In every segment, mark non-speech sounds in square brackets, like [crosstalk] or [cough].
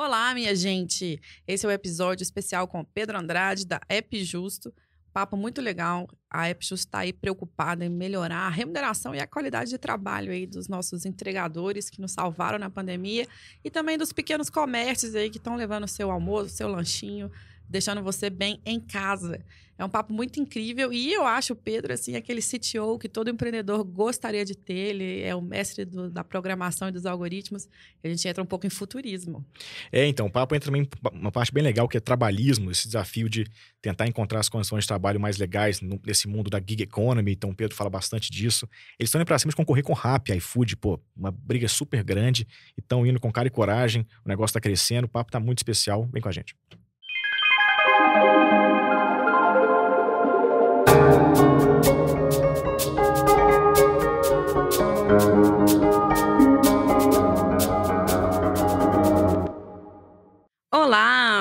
Olá, minha gente! Esse é o episódio especial com Pedro Andrade, da App Justo. Papo muito legal. A App Justo está aí preocupada em melhorar a remuneração e a qualidade de trabalho aí dos nossos entregadores que nos salvaram na pandemia e também dos pequenos comércios aí que estão levando seu almoço, seu lanchinho deixando você bem em casa. É um papo muito incrível e eu acho o Pedro, assim, aquele CTO que todo empreendedor gostaria de ter. Ele é o mestre do, da programação e dos algoritmos. A gente entra um pouco em futurismo. É, então, o papo entra também uma parte bem legal que é trabalhismo, esse desafio de tentar encontrar as condições de trabalho mais legais nesse mundo da gig economy. Então, o Pedro fala bastante disso. Eles estão indo para cima de concorrer com Rap, iFood, pô, uma briga super grande. E estão indo com cara e coragem. O negócio está crescendo, o papo está muito especial. Vem com a gente.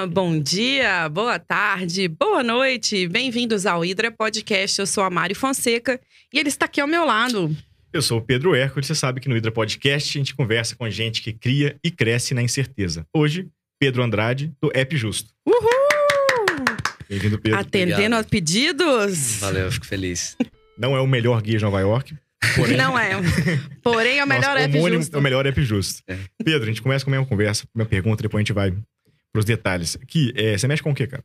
bom dia, boa tarde, boa noite. Bem-vindos ao Hidra Podcast. Eu sou a Mário Fonseca e ele está aqui ao meu lado. Eu sou o Pedro Hércules. Você sabe que no Hidra Podcast a gente conversa com gente que cria e cresce na incerteza. Hoje, Pedro Andrade, do App Justo. Uhul! Bem-vindo, Pedro. Atendendo Obrigado. a pedidos. Valeu, fico feliz. Não é o melhor guia de Nova York, Porém, não é. Porém, é o é melhor app justo. É o melhor app justo. Pedro, a gente começa com a mesma conversa, minha pergunta, depois a gente vai pros detalhes. que é, você mexe com o quê, cara?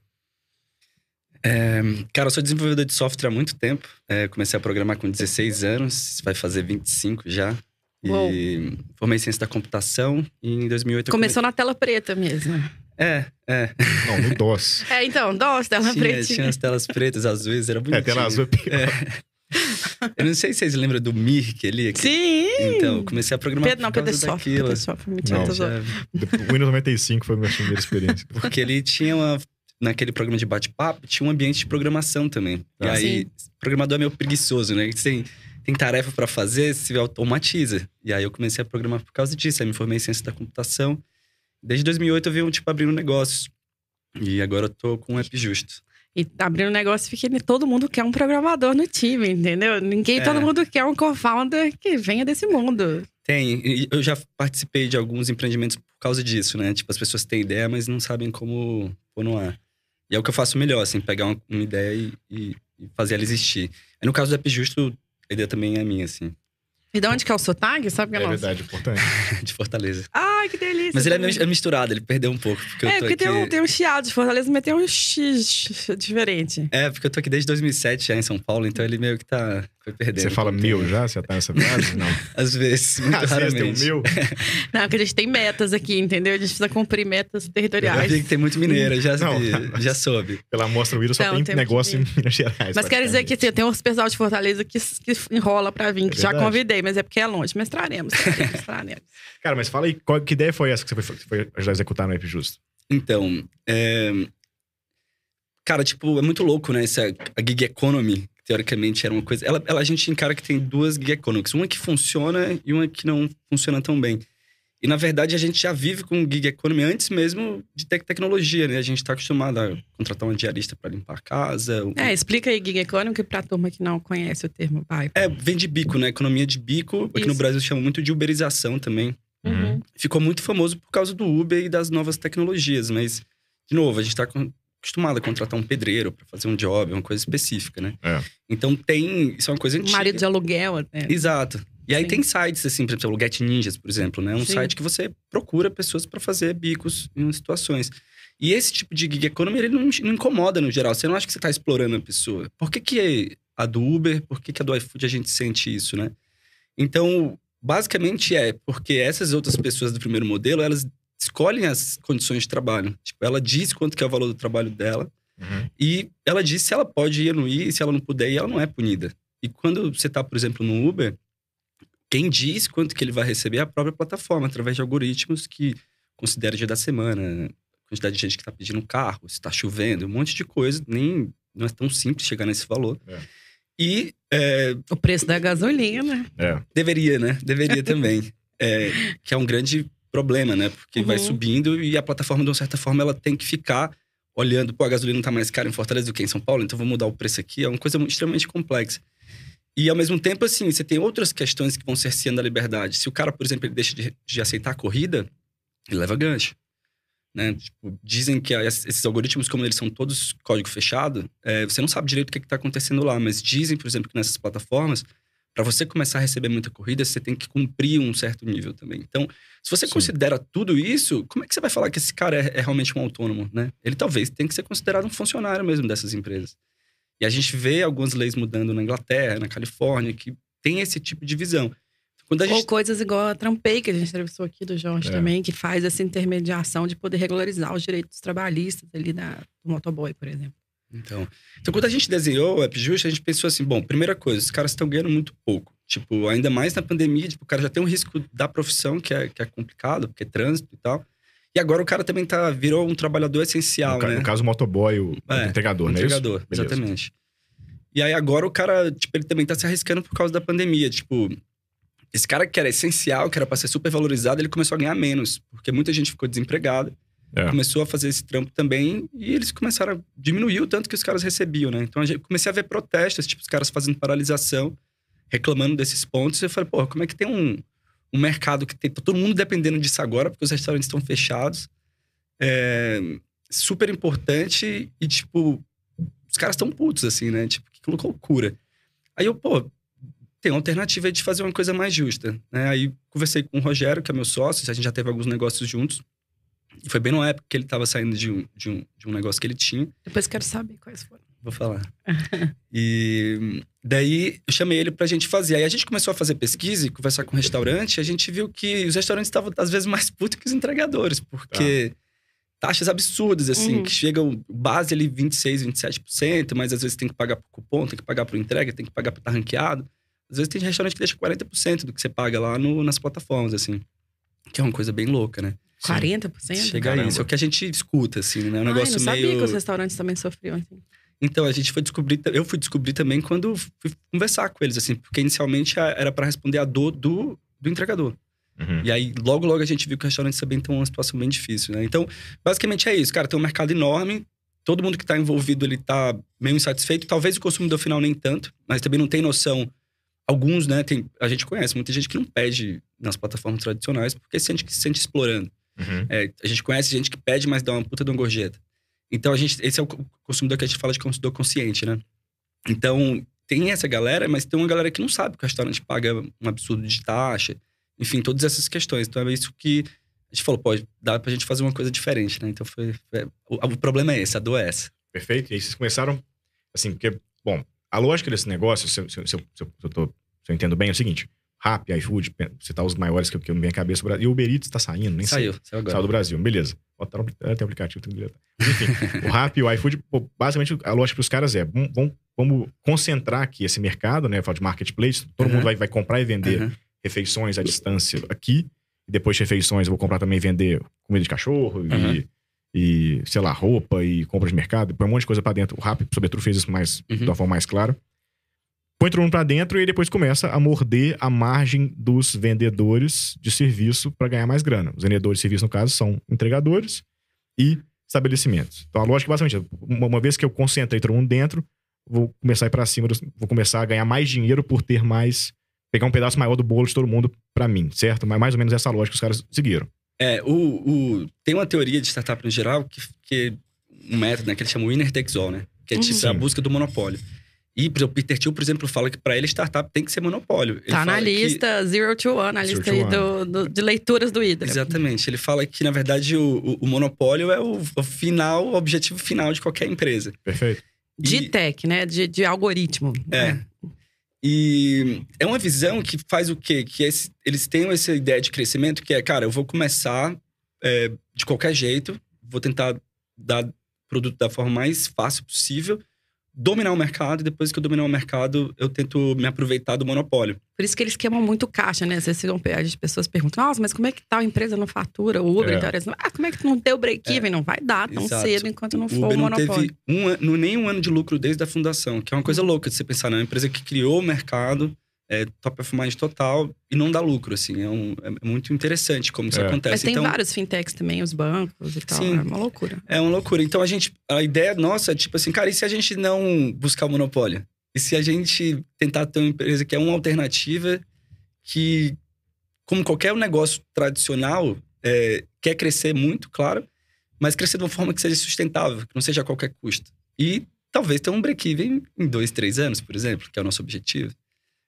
É, cara, eu sou desenvolvedor de software há muito tempo. É, comecei a programar com 16 anos, vai fazer 25 já. E Uou. formei ciência da computação e em 2008... Começou comecei... na tela preta mesmo. É, é. Não, no DOS. É, então, DOS, tela preta. Tinha as telas pretas, [laughs] azuis, era bonitinho. É, tela azul é pior. É. [laughs] Eu não sei se vocês lembram do Mirk ali. Que... Sim! Então, eu comecei a programar Pedro, por causa Pedro daquilo. não, já... O Windows 95 foi a minha primeira experiência. [laughs] Porque ele tinha uma naquele programa de bate-papo, tinha um ambiente de programação também. Ah, e aí, sim. programador é meio preguiçoso, né? Tem, tem tarefa para fazer, se automatiza. E aí eu comecei a programar por causa disso. Aí me formei em ciência da computação. Desde 2008 eu vim, tipo, abrindo negócios. E agora eu tô com o app justo. E abrir um negócio fica todo mundo quer um programador no time, entendeu? Ninguém, é. todo mundo quer um co-founder que venha desse mundo. Tem, eu já participei de alguns empreendimentos por causa disso, né? Tipo, as pessoas têm ideia, mas não sabem como pôr no ar. E é o que eu faço melhor, assim, pegar uma, uma ideia e, e, fazer ela existir. E no caso do App Justo, a ideia também é minha, assim. E de onde que é o tag Sabe que é, é verdade, importante. [laughs] de Fortaleza. Ah! Ai, que delícia. Mas ele é também. é misturado, ele perdeu um pouco. Porque é, porque aqui... tem, um, tem um chiado de Fortaleza, mas tem um X diferente. É, porque eu tô aqui desde 2007 já em São Paulo, então ele meio que tá. Foi perdendo. Você fala mil já? Você tá nessa frase? [laughs] Não. Às vezes. [laughs] Muito Às raramente. vezes tem um mil. [laughs] Não, porque a gente tem metas aqui, entendeu? A gente precisa cumprir metas territoriais. Eu vi que tem muito mineiro, já, não, já soube. Pela amostra do vírus só tem negócio em Minas Gerais. Mas quer dizer que tem, tem um pessoal de Fortaleza que, que enrola pra vir, é que é já convidei, mas é porque é longe. Mas traremos, traremos, traremos. Cara, mas fala aí qual, que ideia foi essa que você foi, foi ajudar a executar no App Justo? Então, é... cara, tipo, é muito louco, né? Essa a gig economy, teoricamente era uma coisa. Ela, ela a gente encara que tem duas gig economics, uma que funciona e uma que não funciona tão bem. E na verdade a gente já vive com gig economy antes mesmo de ter tecnologia, né? A gente está acostumado a contratar uma diarista para limpar a casa. É, explica aí gig economy para a turma que não conhece o termo, vai. É, vem de bico, né? Economia de bico. Aqui no Brasil chama muito de uberização também. Uhum. uhum. Ficou muito famoso por causa do Uber e das novas tecnologias, mas, de novo, a gente está acostumado a contratar um pedreiro para fazer um job, uma coisa específica, né? É. Então tem. Isso é uma coisa antiga. Marido de aluguel, até. Exato. E aí Sim. tem sites, assim, por exemplo, o Get Ninjas, por exemplo, né? Um Sim. site que você procura pessoas para fazer bicos em situações. E esse tipo de gig economy, ele não, não, incomoda no geral. Você não acha que você está explorando a pessoa. Por que, que a do Uber, por que, que a do iFood a gente sente isso, né? Então, Basicamente é, porque essas outras pessoas do primeiro modelo, elas escolhem as condições de trabalho. Tipo, ela diz quanto que é o valor do trabalho dela uhum. e ela diz se ela pode ir ou não ir, e se ela não puder ir, ela não é punida. E quando você está, por exemplo, no Uber, quem diz quanto que ele vai receber é a própria plataforma, através de algoritmos que considera o dia da semana, quantidade de gente que está pedindo um carro, se está chovendo, um monte de coisa. Nem não é tão simples chegar nesse valor. É. E é, o preço da gasolina. É. Deveria, né? Deveria também. É, que é um grande problema, né? Porque uhum. vai subindo e a plataforma, de uma certa forma, ela tem que ficar olhando, pô, a gasolina tá mais cara em Fortaleza do que em São Paulo, então vou mudar o preço aqui. É uma coisa extremamente complexa. E ao mesmo tempo, assim, você tem outras questões que vão cerceando a liberdade. Se o cara, por exemplo, ele deixa de, de aceitar a corrida, ele leva gancho. Né? Tipo, dizem que esses algoritmos, como eles são todos código fechado, é, você não sabe direito o que é está acontecendo lá, mas dizem, por exemplo, que nessas plataformas, para você começar a receber muita corrida, você tem que cumprir um certo nível também. Então, se você Sim. considera tudo isso, como é que você vai falar que esse cara é, é realmente um autônomo? Né? Ele talvez tenha que ser considerado um funcionário mesmo dessas empresas. E a gente vê algumas leis mudando na Inglaterra, na Califórnia, que tem esse tipo de visão. Gente... Ou coisas igual a Trampei, que a gente entrevistou aqui do Jorge é. também, que faz essa intermediação de poder regularizar os direitos trabalhistas ali da, do motoboy, por exemplo. Então, então, quando a gente desenhou o AppJust, a gente pensou assim, bom, primeira coisa, os caras estão ganhando muito pouco. Tipo, ainda mais na pandemia, tipo, o cara já tem um risco da profissão, que é, que é complicado, porque é trânsito e tal. E agora o cara também tá, virou um trabalhador essencial, no né? No caso, o motoboy, o é, entregador, né? entregador, exatamente. E aí agora o cara, tipo, ele também tá se arriscando por causa da pandemia. Tipo, esse cara que era essencial, que era para ser super valorizado, ele começou a ganhar menos, porque muita gente ficou desempregada. É. Começou a fazer esse trampo também e eles começaram a diminuir o tanto que os caras recebiam, né? Então eu comecei a ver protestos, tipo, os caras fazendo paralisação, reclamando desses pontos. E eu falei, pô, como é que tem um, um mercado que tem tá todo mundo dependendo disso agora, porque os restaurantes estão fechados? É super importante e, tipo, os caras estão putos, assim, né? Tipo, que loucura. Aí eu, pô, tem alternativa de fazer uma coisa mais justa. Né? Aí conversei com o Rogério, que é meu sócio, a gente já teve alguns negócios juntos. E foi bem na época que ele estava saindo de um, de, um, de um negócio que ele tinha. Depois quero saber quais foram. Vou falar. [laughs] e daí eu chamei ele pra gente fazer. Aí a gente começou a fazer pesquisa e conversar com o restaurante. a gente viu que os restaurantes estavam, às vezes, mais putos que os entregadores, porque. Tá. Taxas absurdas, assim, uhum. que chegam base ali 26, 27%, mas às vezes tem que pagar por cupom, tem que pagar por entrega, tem que pagar por estar ranqueado. Às vezes tem restaurante que deixa 40% do que você paga lá no, nas plataformas, assim. Que é uma coisa bem louca, né? 40%? Chega Caramba. a isso. É o que a gente escuta, assim, né? É um Ai, negócio meio... eu não sabia que os restaurantes também sofriam, assim. Então, a gente foi descobrir... Eu fui descobrir também quando fui conversar com eles, assim. Porque inicialmente era para responder a dor do, do entregador. Uhum. E aí, logo, logo a gente viu que o restaurante também tem numa situação bem difícil, né? Então, basicamente é isso, cara. Tem um mercado enorme. Todo mundo que está envolvido, ele tá meio insatisfeito. Talvez o consumidor final nem tanto. Mas também não tem noção alguns, né, tem, a gente conhece muita gente que não pede nas plataformas tradicionais porque sente que se sente explorando. Uhum. É, a gente conhece gente que pede, mas dá uma puta de uma gorjeta. Então, a gente, esse é o consumidor que a gente fala de consumidor consciente, né? Então, tem essa galera, mas tem uma galera que não sabe que o restaurante paga um absurdo de taxa. Enfim, todas essas questões. Então, é isso que a gente falou, pode dá pra gente fazer uma coisa diferente, né? Então, foi, foi o, o, problema é esse, a dor é essa. Perfeito. E aí vocês começaram, assim, porque, bom, a lógica desse negócio, se, se, se, eu, tô, se eu entendo bem, é o seguinte. Rap, iFood, você tá os maiores que eu que minha cabeça. E o Uber Eats tá saindo, nem saiu, sei. Saiu, agora. Saiu do Brasil, beleza. Botaram tá é, até aplicativo, tem Enfim, o Rap e o iFood, pô, basicamente a lógica pros caras é, vamos, vamos concentrar aqui esse mercado, né? Fala de marketplace, todo uhum. mundo vai, vai comprar e vender uhum. refeições à distância aqui. E depois de refeições, eu vou comprar também e vender comida de cachorro uhum. e e, sei lá, roupa e compra de mercado, põe um monte de coisa para dentro. O Rap, sobretudo, fez isso mais, uhum. de uma forma mais clara. Põe todo mundo pra dentro e depois começa a morder a margem dos vendedores de serviço para ganhar mais grana. Os vendedores de serviço, no caso, são entregadores e estabelecimentos. Então a lógica é basicamente, uma vez que eu concentrei todo mundo dentro, vou começar a ir pra cima, vou começar a ganhar mais dinheiro por ter mais. pegar um pedaço maior do bolo de todo mundo para mim, certo? Mas mais ou menos essa lógica que os caras seguiram. É, o, o, tem uma teoria de startup no geral que, que um método, né, que eles chamam winner takes all, né? Que é tipo uhum. a busca do monopólio. E o Peter Thiel, por exemplo, fala que para ele startup tem que ser monopólio. Ele tá na lista que... Zero to One, na lista do, do, de leituras do Hydra. Exatamente. Ele fala que, na verdade, o, o monopólio é o, o, final, o objetivo final de qualquer empresa. Perfeito. De tech, né? De, de algoritmo. É. Né? E é uma visão que faz o quê? Que esse, eles tenham essa ideia de crescimento que é, cara, eu vou começar é, de qualquer jeito, vou tentar dar produto da forma mais fácil possível dominar o mercado e depois que eu dominar o mercado, eu tento me aproveitar do monopólio. Por isso que eles queimam muito caixa, né? Às vezes as pessoas perguntam, nossa, mas como é que tal empresa não fatura? O Uber, é. então, eles, ah, como é que não deu break-even? É. Não vai dar tão Exato. cedo enquanto não o for Uber o monopólio. Não teve um, nem um ano de lucro desde a fundação, que é uma coisa uhum. louca de você pensar, né? Uma empresa que criou o mercado, é top of mind total e não dá lucro, assim. É, um, é muito interessante como isso é. acontece. Mas tem então, vários fintechs também, os bancos e tal. Sim, é uma loucura. É uma loucura. Então a gente, a ideia nossa é tipo assim, cara, e se a gente não buscar o monopólio? E se a gente tentar ter uma empresa que é uma alternativa que, como qualquer negócio tradicional, é, quer crescer muito, claro, mas crescer de uma forma que seja sustentável, que não seja a qualquer custo. E talvez ter um break-even em dois, três anos, por exemplo, que é o nosso objetivo.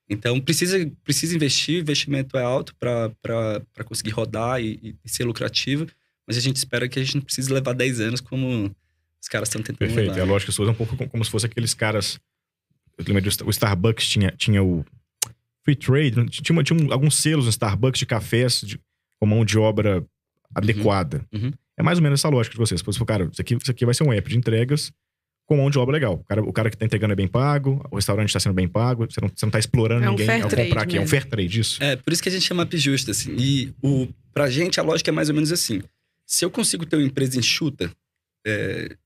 Então, precisa, precisa investir, o investimento é alto para conseguir rodar e, e, ser lucrativo, mas a gente espera que a gente não precise levar 10 anos como os caras estão tentando Perfeito, levar. a é né? lógica sua é um pouco como se fosse aqueles caras... Eu lembro, o Starbucks tinha, tinha o Free Trade, tinha, tinha alguns selos no Starbucks de cafés de, com mão de obra uhum. adequada. Uhum. É mais ou menos essa lógica de vocês. Você falou, cara, isso aqui, isso aqui vai ser um app de entregas, com mão de obra legal. O cara, o cara que está entregando é bem pago, o restaurante está sendo bem pago, você não, você não tá explorando é um ninguém ao comprar aqui. Mesmo. É um fair trade isso. É, por isso que a gente chama up justa, assim. E o, pra gente a lógica é mais ou menos assim. Se eu consigo ter uma empresa enxuta, é,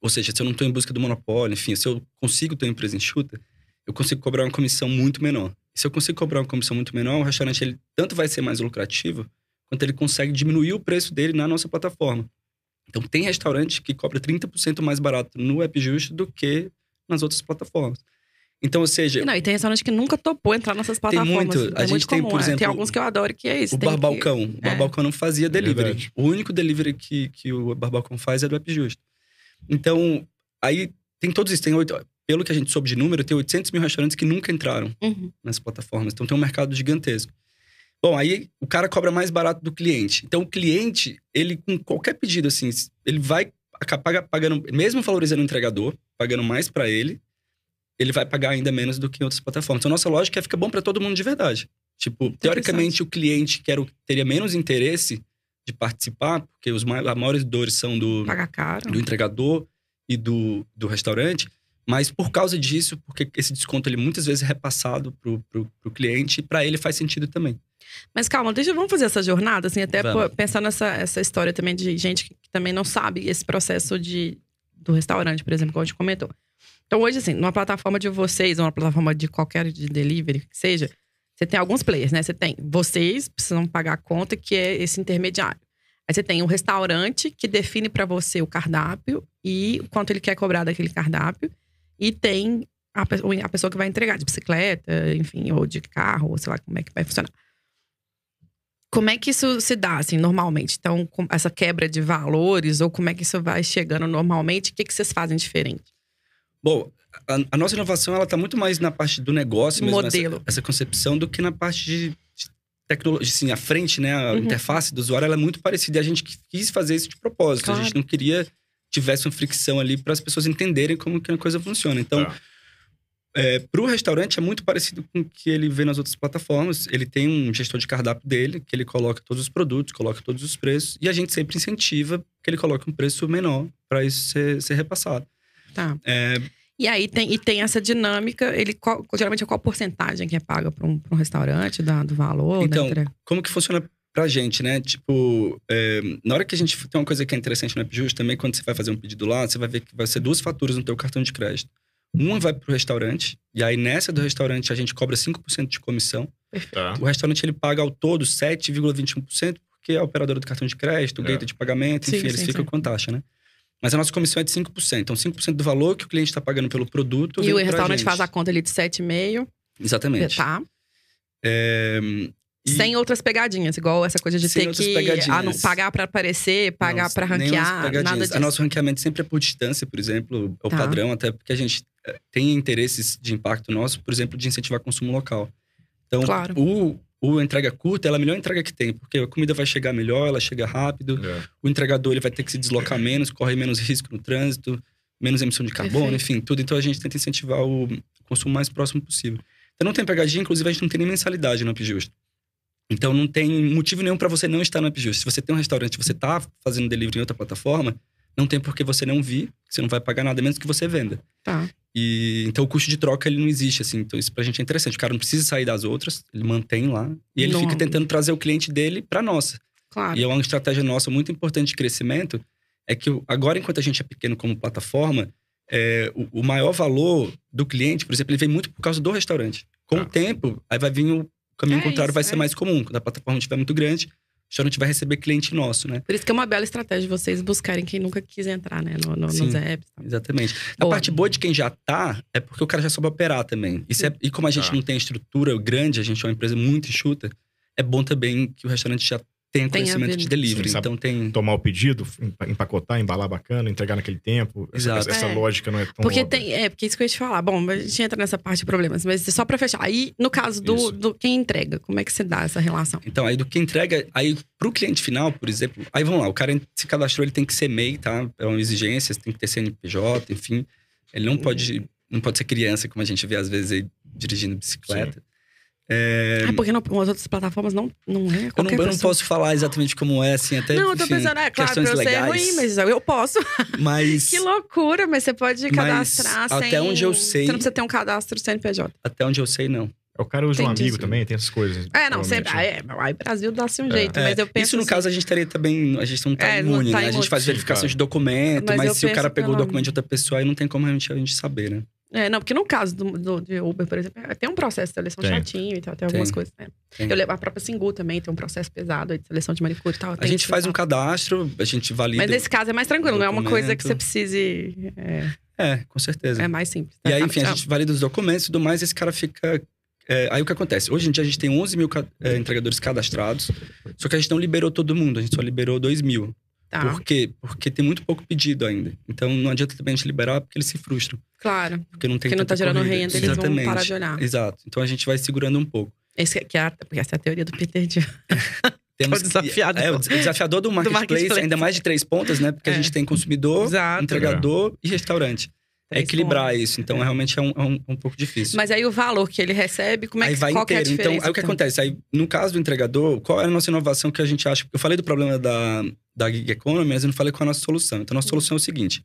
ou seja, se eu não estou em busca do monopólio, enfim, se eu consigo ter uma empresa enxuta, eu consigo cobrar uma comissão muito menor. Se eu consigo cobrar uma comissão muito menor, o restaurante ele tanto vai ser mais lucrativo, quanto ele consegue diminuir o preço dele na nossa plataforma. Então, tem restaurante que cobra 30% mais barato no AppJust do que nas outras plataformas. Então, ou seja. não, e tem restaurante que nunca topou entrar nessas plataformas. Tem muito. É a gente muito tem, comum, por é. exemplo. Né? Tem alguns que eu adoro que é isso. O Barbalcão. Que... O é. Barbalcão é. não fazia delivery. O único delivery que, que o Barbalcão faz é do AppJust. Então, aí tem todos isso. Tem oito. Pelo que a gente soube de número, tem 800 mil restaurantes que nunca entraram uhum. nas plataformas. Então, tem um mercado gigantesco. Bom, aí o cara cobra mais barato do cliente. Então o cliente, ele com qualquer pedido assim, ele vai pagar pagando, mesmo valorizando o entregador, pagando mais para ele, ele vai pagar ainda menos do que em outras plataformas. Então nossa lógica é fica bom para todo mundo de verdade. Tipo, teoricamente o cliente quer o teria menos interesse de participar, porque os mai as maiores dores são do do entregador e do, do restaurante. Mas por causa disso, porque esse desconto ele é muitas vezes é repassado para o cliente, e para ele faz sentido também. Mas calma, deixa, vamos fazer essa jornada, assim, até pensar nessa essa história também de gente que também não sabe esse processo de, do restaurante, por exemplo, que a gente comentou. Então, hoje, assim, numa plataforma de vocês, ou uma plataforma de qualquer de delivery que seja, você tem alguns players, né? Você tem vocês, precisam pagar a conta, que é esse intermediário. Aí você tem o um restaurante que define para você o cardápio e quanto ele quer cobrar daquele cardápio. E tem a, a pessoa que vai entregar de bicicleta, enfim, ou de carro, ou sei lá como é que vai funcionar. Como é que isso se dá, assim, normalmente? Então, essa quebra de valores, ou como é que isso vai chegando normalmente? O que, que vocês fazem diferente? Bom, a, a nossa inovação, ela tá muito mais na parte do negócio mesmo. Modelo. Essa, essa concepção do que na parte de, de tecnologia, assim, a frente, né? A uhum. interface do usuário, ela é muito parecida. E a gente quis fazer isso de propósito. Claro. A gente não queria tivesse uma fricção ali para as pessoas entenderem como que a coisa funciona. Então, tá. É, para o restaurante é muito parecido com o que ele vê nas outras plataformas. Ele tem um gestor de cardápio dele, que ele coloca todos os produtos, coloca todos os preços, e a gente sempre incentiva que ele coloque um preço menor para isso ser, ser, repassado. Tá. É... E aí tem, e tem essa dinâmica, ele qual, geralmente é qual porcentagem que é paga para um, um, restaurante da, do valor? Então, como que funciona para gente, né? Tipo, é, na hora que a gente tem uma coisa que é interessante no né, AppJust, também quando você vai fazer um pedido lá, você vai ver que vai ser duas faturas no teu cartão de crédito. Uma vai pro restaurante, e aí nessa do restaurante a gente cobra 5% de comissão. Tá. O restaurante ele paga ao todo 7,21%, porque é a operadora do cartão de crédito, o é. gateway de pagamento, enfim, sim, eles sim, ficam sim. com taxa, né? Mas a nossa comissão é de 5%. Então, 5% do valor que o cliente está pagando pelo produto. E o restaurante faz a conta ali de 7,5%. Exatamente. Tá. É, e... Sem outras pegadinhas, igual essa coisa de Sem ter que ah, não, pagar para aparecer, pagar para ranquear, nada disso. O nosso ranqueamento sempre é por distância, por exemplo, é o tá. padrão, até porque a gente tem interesses de impacto nosso, por exemplo, de incentivar consumo local. Então, claro. o, o entrega curta é a melhor entrega que tem, porque a comida vai chegar melhor, ela chega rápido, é. o entregador ele vai ter que se deslocar menos, corre menos risco no trânsito, menos emissão de carbono, Perfeito. enfim, tudo. Então a gente tenta incentivar o consumo mais próximo possível. Então não tem pegadinha, inclusive a gente não tem nem mensalidade no Upjusto. Então não tem motivo nenhum para você não estar no Upjusto. Se você tem um restaurante, você tá fazendo delivery em outra plataforma, não tem por que você não vir, você não vai pagar nada menos que você venda. Tá. E, então o custo de troca ele não existe, assim. Então isso pra gente é interessante. O cara não precisa sair das outras, ele mantém lá. E ele não. fica tentando trazer o cliente dele para nossa. Claro. E é uma estratégia nossa muito importante de crescimento. É que agora, enquanto a gente é pequeno como plataforma, é, o, o, maior valor do cliente, por exemplo, ele vem muito por causa do restaurante. Com tá. o tempo, aí vai vir o caminho é contrário, isso, vai é ser mais comum. Quando a plataforma estiver muito grande, não vai receber cliente nosso, né? Por isso que é uma bela estratégia vocês buscarem quem nunca quis entrar, né? No, no, Sim, nos apps. Exatamente. Boa. A parte boa de quem já tá é porque o cara já sabe operar também. E, é, e como a gente ah. não tem estrutura grande, a gente é uma empresa muito enxuta, é bom também que o restaurante já tem, tem conhecimento de delivery. Sim, então tem. Tomar o pedido, empacotar, embalar bacana, entregar naquele tempo. Exato. Essa, essa é. lógica não é tão. Porque óbvia. tem. É, porque é isso que eu ia te falar. Bom, a gente entra nessa parte de problemas, mas só pra fechar. Aí, no caso do, do quem entrega, como é que se dá essa relação? Então, aí do que entrega, aí pro cliente final, por exemplo, aí vamos lá, o cara se cadastrou, ele tem que ser MEI, tá? É uma exigência, tem que ter CNPJ, enfim. Ele não uhum. pode. Não pode ser criança, como a gente vê às vezes aí dirigindo bicicleta. Sim. É... Ah, porque não, as outras plataformas não, não é eu não, eu não posso falar exatamente como é, assim, até Não, eu tô enfim, pensando, é claro, pra você legais. é ruim, mas eu posso. Mas... [laughs] que loucura, mas você pode cadastrar até sem... Até onde eu sei... Você não precisa ter um cadastro CNPJ. Até onde eu sei, não. É, o cara usa um amigo também, tem essas coisas. É, não, sempre. Ah, aí Brasil dá-se assim um é. jeito, é. mas eu penso. Isso, no assim, caso, a gente estaria também. A gente não tá é, imune, não tá né? Imune. A gente faz verificação de documento, mas, mas se o cara pegou o documento de outra pessoa, aí não tem como realmente a gente saber, né? É, não, porque no caso do, do, de Uber, por exemplo, é, tem um processo de seleção tem. chatinho e tal, tem, tem. algumas coisas, né? Eu levo a própria Singu também, tem um processo pesado de seleção de manicure e tal. A gente faz um cadastro, a gente valida. Mas nesse caso é mais tranquilo, não é uma coisa que você precise. É, é com certeza. É mais simples. Tá? E aí, tá, enfim, a tá. gente valida os documentos e tudo mais, esse cara fica é, aí o que acontece? Hoje em dia a gente tem 11 mil é, entregadores cadastrados, só que a gente não liberou todo mundo, a gente só liberou 2 mil. Tá. Por quê? Porque tem muito pouco pedido ainda. Então não adianta também a gente liberar porque eles se frustram. Claro. Porque não tem Porque não tá gerando corrida. renda, eles Exatamente. vão parar de olhar. Exato. Então a gente vai segurando um pouco. Esse que é a, porque essa é a teoria do Peter Dill. [laughs] Temos é que, desafiador. É, o desafiador do marketplace, do marketplace, ainda mais de três pontas, né? Porque é. a gente tem consumidor, Exato. entregador e restaurante. É equilibrar pontos. isso. Então, é. realmente é um, é um, é um, pouco difícil. Mas aí o valor que ele recebe, como é aí que vai qual inteiro. É então, aí então? o que acontece? Aí, no caso do entregador, qual é a nossa inovação que a gente acha? Eu falei do problema da, da gig economy, mas eu não falei qual é a nossa solução. Então, a nossa solução é o seguinte: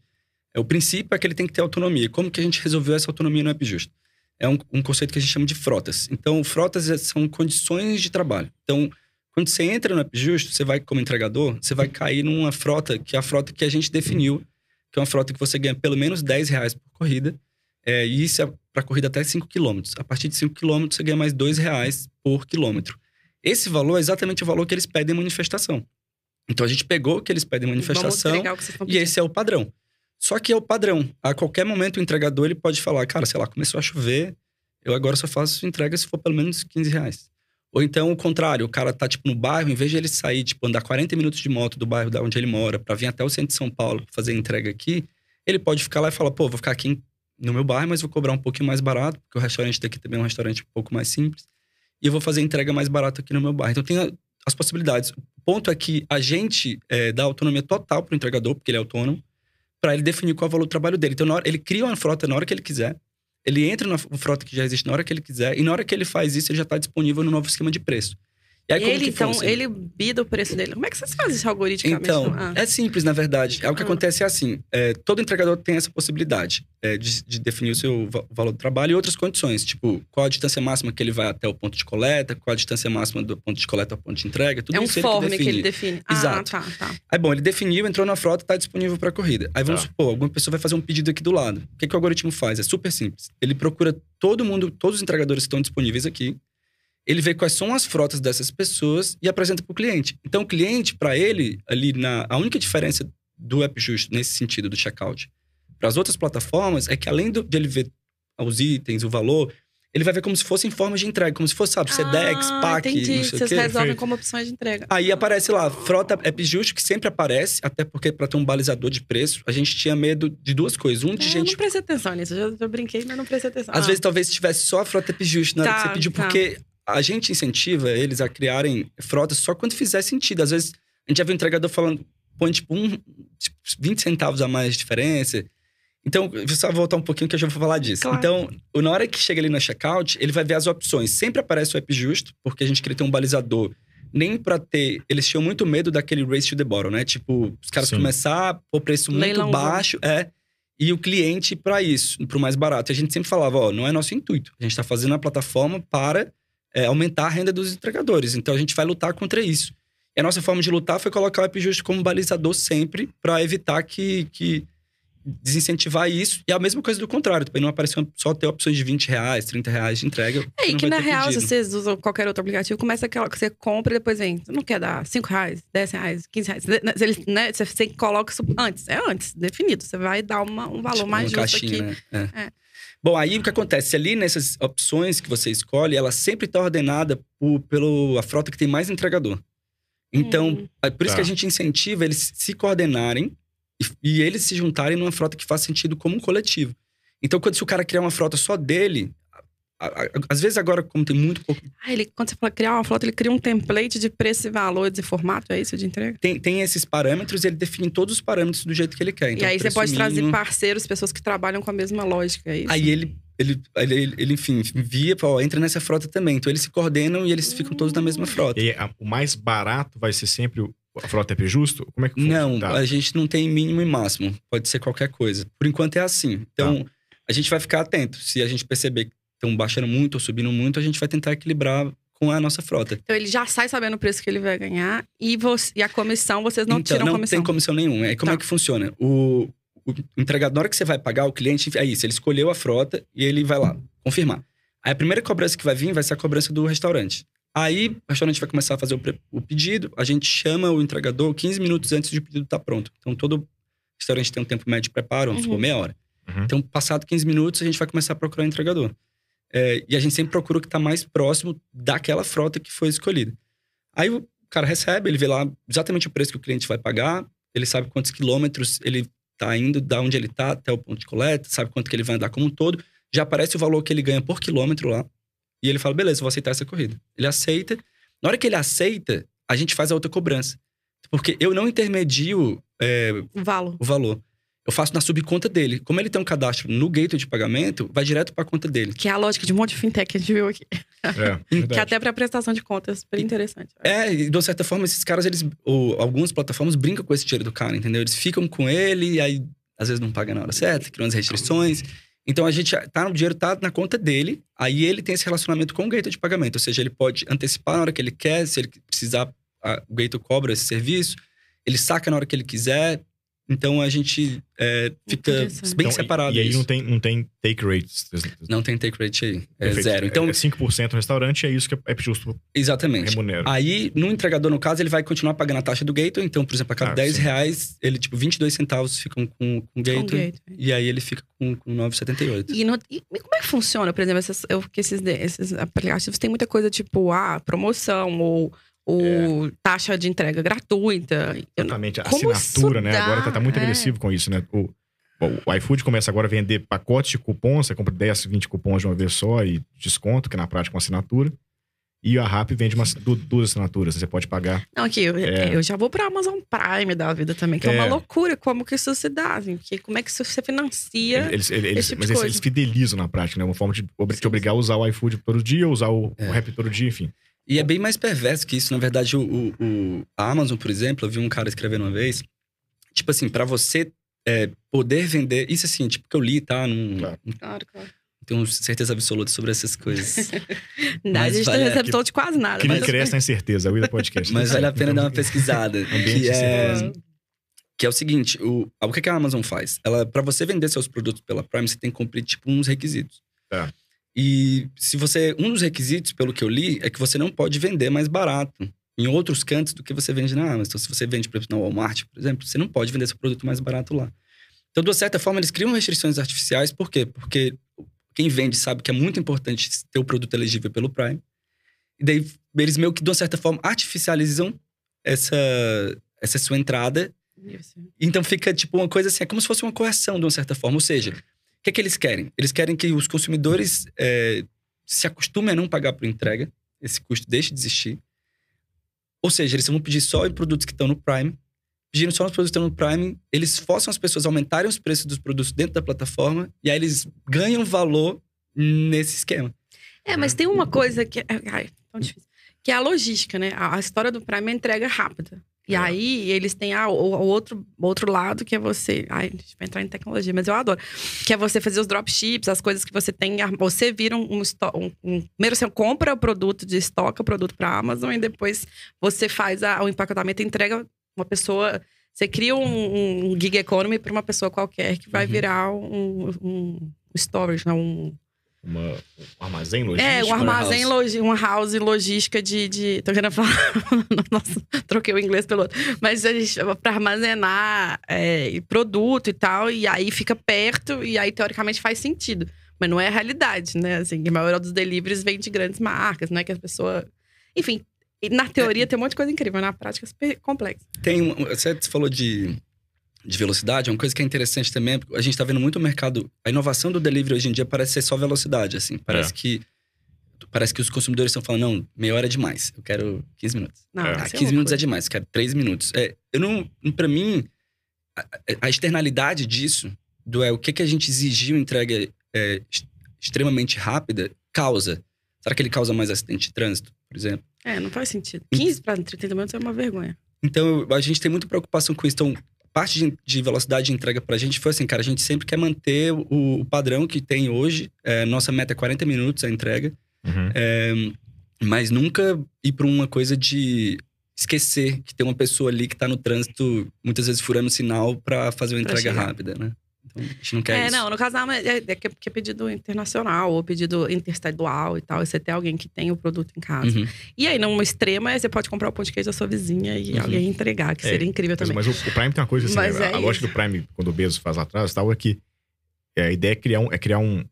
é, o princípio é que ele tem que ter autonomia. Como que a gente resolveu essa autonomia no AppJusto? É um, um conceito que a gente chama de frotas. Então, frotas é, são condições de trabalho. Então, quando você entra no AppJusto, você vai, como entregador, você vai cair numa frota, que é a frota que a gente definiu, que é uma frota que você ganha pelo menos 10 reais por corrida. É, e isso é para corrida até 5 km. A partir de 5 km, você ganha mais 2 reais por quilômetro. Esse valor é exatamente o valor que eles pedem em manifestação. Então a gente pegou que eles pedem manifestação e esse é o padrão. Só que é o padrão. A qualquer momento o entregador ele pode falar, cara, sei lá, começou a chover, eu agora só faço entrega se for pelo menos 15 reais. Ou então o contrário, o cara tá tipo no bairro, em vez de ele sair, tipo, andar 40 minutos de moto do bairro da onde ele mora para vir até o centro de São Paulo fazer entrega aqui, ele pode ficar lá e falar, pô, vou ficar aqui no meu bairro, mas vou cobrar um pouquinho mais barato, porque o restaurante daqui também é um restaurante um pouco mais simples, e eu vou fazer entrega mais barato aqui no meu bairro. Então tem as possibilidades. O ponto é que a gente é, dá autonomia total para o entregador, porque ele é autônomo, para ele definir qual é o valor do trabalho dele. Então, hora, ele cria uma frota na hora que ele quiser, ele entra na frota que já existe na hora que ele quiser, e na hora que ele faz isso, ele já está disponível no novo esquema de preço. E aí, ele, então, ele bida o preço dele. Como é que você faz esse algoritmo Então, ah. é simples, na verdade. É o que ah. acontece é assim. É, todo entregador tem essa possibilidade é, de, de, definir o seu valor do trabalho e outras condições. Tipo, qual a distância máxima que ele vai até o ponto de coleta, qual a distância máxima do ponto de coleta ao ponto de entrega. Tudo isso é um isso form ele que, que, ele define. Ah, Exato. Ah, tá, tá. Aí, bom, ele definiu, entrou na frota, está disponível para corrida. Aí, vamos tá. supor, alguma pessoa vai fazer um pedido aqui do lado. O que, que o algoritmo faz? É super simples. Ele procura todo mundo, todos os entregadores que estão disponíveis aqui ele vê quais são as frotas dessas pessoas e apresenta para o cliente. Então, o cliente, para ele, ali na a única diferença do AppJust nesse sentido do checkout para as outras plataformas é que além do, de ele ver os itens, o valor, ele vai ver como se fossem formas de entrega, como se fosse, sabe, SEDEX, ah, PAC, entendi. não sei Vocês o quê. resolvem como opções de entrega. Aí aparece lá, frota AppJust, que sempre aparece, até porque para ter um balizador de preço, a gente tinha medo de duas coisas. Um, de é, gente... Eu não prestei atenção nisso, eu, já, brinquei, mas não prestei atenção. Às ah. vezes, talvez tivesse só a frota AppJust na tá, hora que você tá, pediu, tá. porque a gente incentiva eles a criarem frotas só quando fizer sentido. Às vezes, a gente já vê o entregador falando, põe tipo, um, tipo 20 centavos a mais de diferença. Então, eu só voltar um pouquinho que eu já vou falar disso. Claro. Então, na hora que chega ali no checkout, ele vai ver as opções. Sempre aparece o app justo, porque a gente queria ter um balizador. Nem para ter. Eles tinham muito medo daquele race to the bottom, né? Tipo, os caras Sim. o por preço muito Leilão baixo. É. E o cliente para isso, pro mais barato. E a gente sempre falava, ó, não é nosso intuito. A gente está fazendo a plataforma para é, aumentar a renda dos entregadores. Então a gente vai lutar contra isso. E a nossa forma de lutar foi colocar o AppJust como balizador sempre para evitar que, que desincentivar isso. E é a mesma coisa do contrário, também não apareceu só ter opções de 20 reais, 30 reais de entrega. É, e que na real, pedido. se vocês usam qualquer outro aplicativo, começa aquela que você compra e depois vem. Você não quer dar 5 reais, 10 reais, 15 reais. Né, né, né, você, né, você coloca isso antes. É antes, definido. Você vai dar uma, um valor tipo, mais justo caixinha, aqui. Né? É. É. Bom, aí o que acontece? Ali nessas opções que você escolhe, ela sempre está ordenada por, pelo a frota que tem mais entregador. Então, hum. por isso tá. que a tá. gente incentiva eles se coordenarem e, e, eles se juntarem numa frota que faz sentido como um coletivo. Então, quando se o cara criar uma frota só dele, às vezes agora, como tem muito pouco. Ah, ele, quando você fala criar uma frota, ele cria um template de preço e valores e formato, é isso de entrega? Tem, tem esses parâmetros, ele define todos os parâmetros do jeito que ele quer. Então, e aí você pode mínimo... trazer parceiros, pessoas que trabalham com a mesma lógica, é isso? Aí ele, ele, ele, ele, ele enfim, envia, ó, entra nessa frota também. Então eles se coordenam e eles ficam todos na mesma hum. frota. E a, o mais barato vai ser sempre o, a frota é justo Como é que funciona? Não, tá. a gente não tem mínimo e máximo. Pode ser qualquer coisa. Por enquanto é assim. Então, tá. a gente vai ficar atento. Se a gente perceber que estão baixando muito ou subindo muito, a gente vai tentar equilibrar com a nossa frota. Então ele já sai sabendo o preço que ele vai ganhar e, você, e a comissão, vocês não então, tiram não comissão? Não tem comissão nenhuma. E como é tá. é que funciona? O, o entregador, na hora que você vai pagar, o cliente, é isso, ele escolheu a frota e ele vai lá confirmar. Aí a primeira cobrança que vai vir vai ser a cobrança do restaurante. Aí o restaurante vai começar a fazer o, o pedido, a gente chama o entregador 15 minutos antes de o pedido estar tá pronto. Então todo restaurante tem um tempo médio de preparo, vamos uhum. meia hora. Uhum. Então, passado 15 minutos, a gente vai começar a procurar o entregador. É, e a gente sempre procura o que está mais próximo daquela frota que foi escolhida. Aí o cara recebe, ele vê lá exatamente o preço que o cliente vai pagar, ele sabe quantos quilômetros ele está indo, da onde ele está até o ponto de coleta, sabe quanto que ele vai andar como um todo, já aparece o valor que ele ganha por quilômetro lá, e ele fala, beleza, vou aceitar essa corrida. Ele aceita. Na hora que ele aceita, a gente faz a outra cobrança. Porque eu não intermedio é, o, valor. o valor eu faço na subconta dele. Como ele tem um cadastro no gateway de pagamento, vai direto para a conta dele. Que é a lógica de um monte de fintech que a gente viu aqui. É, [laughs] que até para prestação de contas, super interessante. É, e de uma certa forma, esses caras, eles, ou algumas plataformas brincam com esse dinheiro do cara, entendeu? Eles ficam com ele e aí às vezes não paga na hora certa, criam as restrições. Então a gente tá no dinheiro tá na conta dele, aí ele tem esse relacionamento com o gateway de pagamento, ou seja, ele pode antecipar na hora que ele quer, se ele precisar, a, o gateway cobra esse serviço, ele saca na hora que ele quiser, então a gente é, fica bem então, separado. E, e aí não tem, não tem take rate Não tem take rate aí. É zero. Então, é 5% é no restaurante, é isso que é, é justo. Exatamente. Remunera. Aí, no entregador, no caso, ele vai continuar pagando a taxa do Gator. Então, por exemplo, a cada ah, 10 sim. reais, ele, tipo, 22 centavos ficam com, com o Gator. É. E aí ele fica com, com 9,78. E, e como é que funciona, por exemplo, essas, eu, que esses, esses aplicativos tem muita coisa tipo, ah, promoção ou é. o é. taxa de entrega gratuita. Exatamente, a como assinatura, né? Agora tá, tá muito é. agressivo né? com isso, né? O, o, o, iFood começa agora a vender pacotes de cupons, você compra 10, 20 cupons de uma vez só e desconto, que na prática é uma assinatura. E a Rappi vende umas, duas assinaturas, você pode pagar. Não, aqui, eu, é. eu já vou pra Amazon Prime da vida também, que é, uma é. loucura como que isso se dá, assim, porque como é que isso se financia. Eles, eles, eles tipo mas eles, eles fidelizam na prática, né? Uma forma de te obrigar a usar o iFood todo dia, usar o, é. o Rappi todo dia, enfim. E é bem mais perverso que isso. Na verdade, o, o, a Amazon, por exemplo, eu vi um cara escrever uma vez, tipo assim, para você é, poder vender. Isso assim, tipo, que eu li, tá? Num, claro. claro, claro. Tenho certeza absoluta sobre essas coisas. [laughs] não, a gente vale não recebe a... de quase nada. Que nem cresce na incerteza, o podcast. mas vale a pena dar uma então, pesquisada. [laughs] que, é, que é o seguinte, o, o que, que a Amazon faz? Ela, para você vender seus produtos pela Prime, você tem que cumprir, tipo, uns requisitos. Tá. E se você. Um dos requisitos, pelo que eu li, é que você não pode vender mais barato em outros cantos do que você vende na Amazon. Então, se você vende, por exemplo, na Walmart, por exemplo, você não pode vender seu produto mais barato lá. Então, de uma certa forma, eles criam restrições artificiais, por quê? Porque quem vende sabe que é muito importante ter o produto elegível pelo Prime. E daí, eles meio que, de uma certa forma, artificializam essa, essa sua entrada. Isso. Então, fica tipo uma coisa assim, é como se fosse uma correção, de uma certa forma. Ou seja, o que, é que eles querem? Eles querem que os consumidores é, se acostumem a não pagar por entrega, esse custo deixe de existir. Ou seja, eles vão pedir só em produtos que estão no Prime. Pedindo só nos produtos que estão no Prime, eles forçam as pessoas a aumentarem os preços dos produtos dentro da plataforma e aí eles ganham valor nesse esquema. É, mas tem uma coisa que. É, ai, tão difícil. Que é a logística, né? A, a história do Prime é entrega rápida. E é. aí eles têm a ah, o, o, outro, outro lado que é você. Ai, a gente vai entrar em tecnologia, mas eu adoro. Que é você fazer os dropships, as coisas que você tem. Você vira um. um, um, um primeiro você compra o produto, de estoca o produto para Amazon e depois você faz a, o empacotamento e entrega uma pessoa. Você cria um, um gig economy para uma pessoa qualquer que vai uhum. virar um, um, storage, né? um uma, um armazém é, logístico? É, um né, armazém, logi, um house logística de. de tô querendo falar. [laughs] Nossa, troquei o inglês pelo outro. Mas a gente pra armazenar é, produto e tal, e aí fica perto, e aí teoricamente faz sentido. Mas não é a realidade, né? Assim, a maioria dos deliveries vem de grandes marcas, não é que a pessoa. Enfim, na teoria é. tem um monte de coisa incrível, na prática é super complexo. Tem, você falou de de velocidade é uma coisa que é interessante também. A gente está vendo muito o mercado. A inovação do delivery hoje em dia parece ser só velocidade, assim. Parece é. que. Parece que os consumidores estão falando, não, meia hora é demais, eu quero 15 minutos. Não, é. é ah, 15 é minutos é demais, eu quero 3 minutos. É, eu não, para mim, a, a, externalidade disso, do é, o que, que a gente exigiu entrega é, extremamente rápida, causa. Será que ele causa mais acidente de trânsito, por exemplo? É, não faz sentido. 15 para 30 minutos é uma vergonha. Então, a gente tem muita preocupação com isso. Então, parte de, de velocidade de entrega para a gente foi assim, cara, a gente sempre quer manter o, o padrão que tem hoje. É, nossa meta é 40 minutos a entrega. Uhum. É, mas nunca ir para uma coisa de esquecer que tem uma pessoa ali que está no trânsito, muitas vezes furando sinal para fazer uma entrega rápida, né? Então, a gente não quer é, isso. É, não, no caso é, é, é, é, pedido internacional ou pedido interestadual e tal. E você tem alguém que tem o produto em casa. Uhum. E aí, numa extrema, você pode comprar o pão de queijo da sua vizinha e uhum. alguém entregar, que é, seria incrível também. Mas o, o, Prime tem uma coisa assim, né? a, é a lógica do Prime, quando o Bezos faz lá atrás, tal, é que a ideia é criar um, é criar um,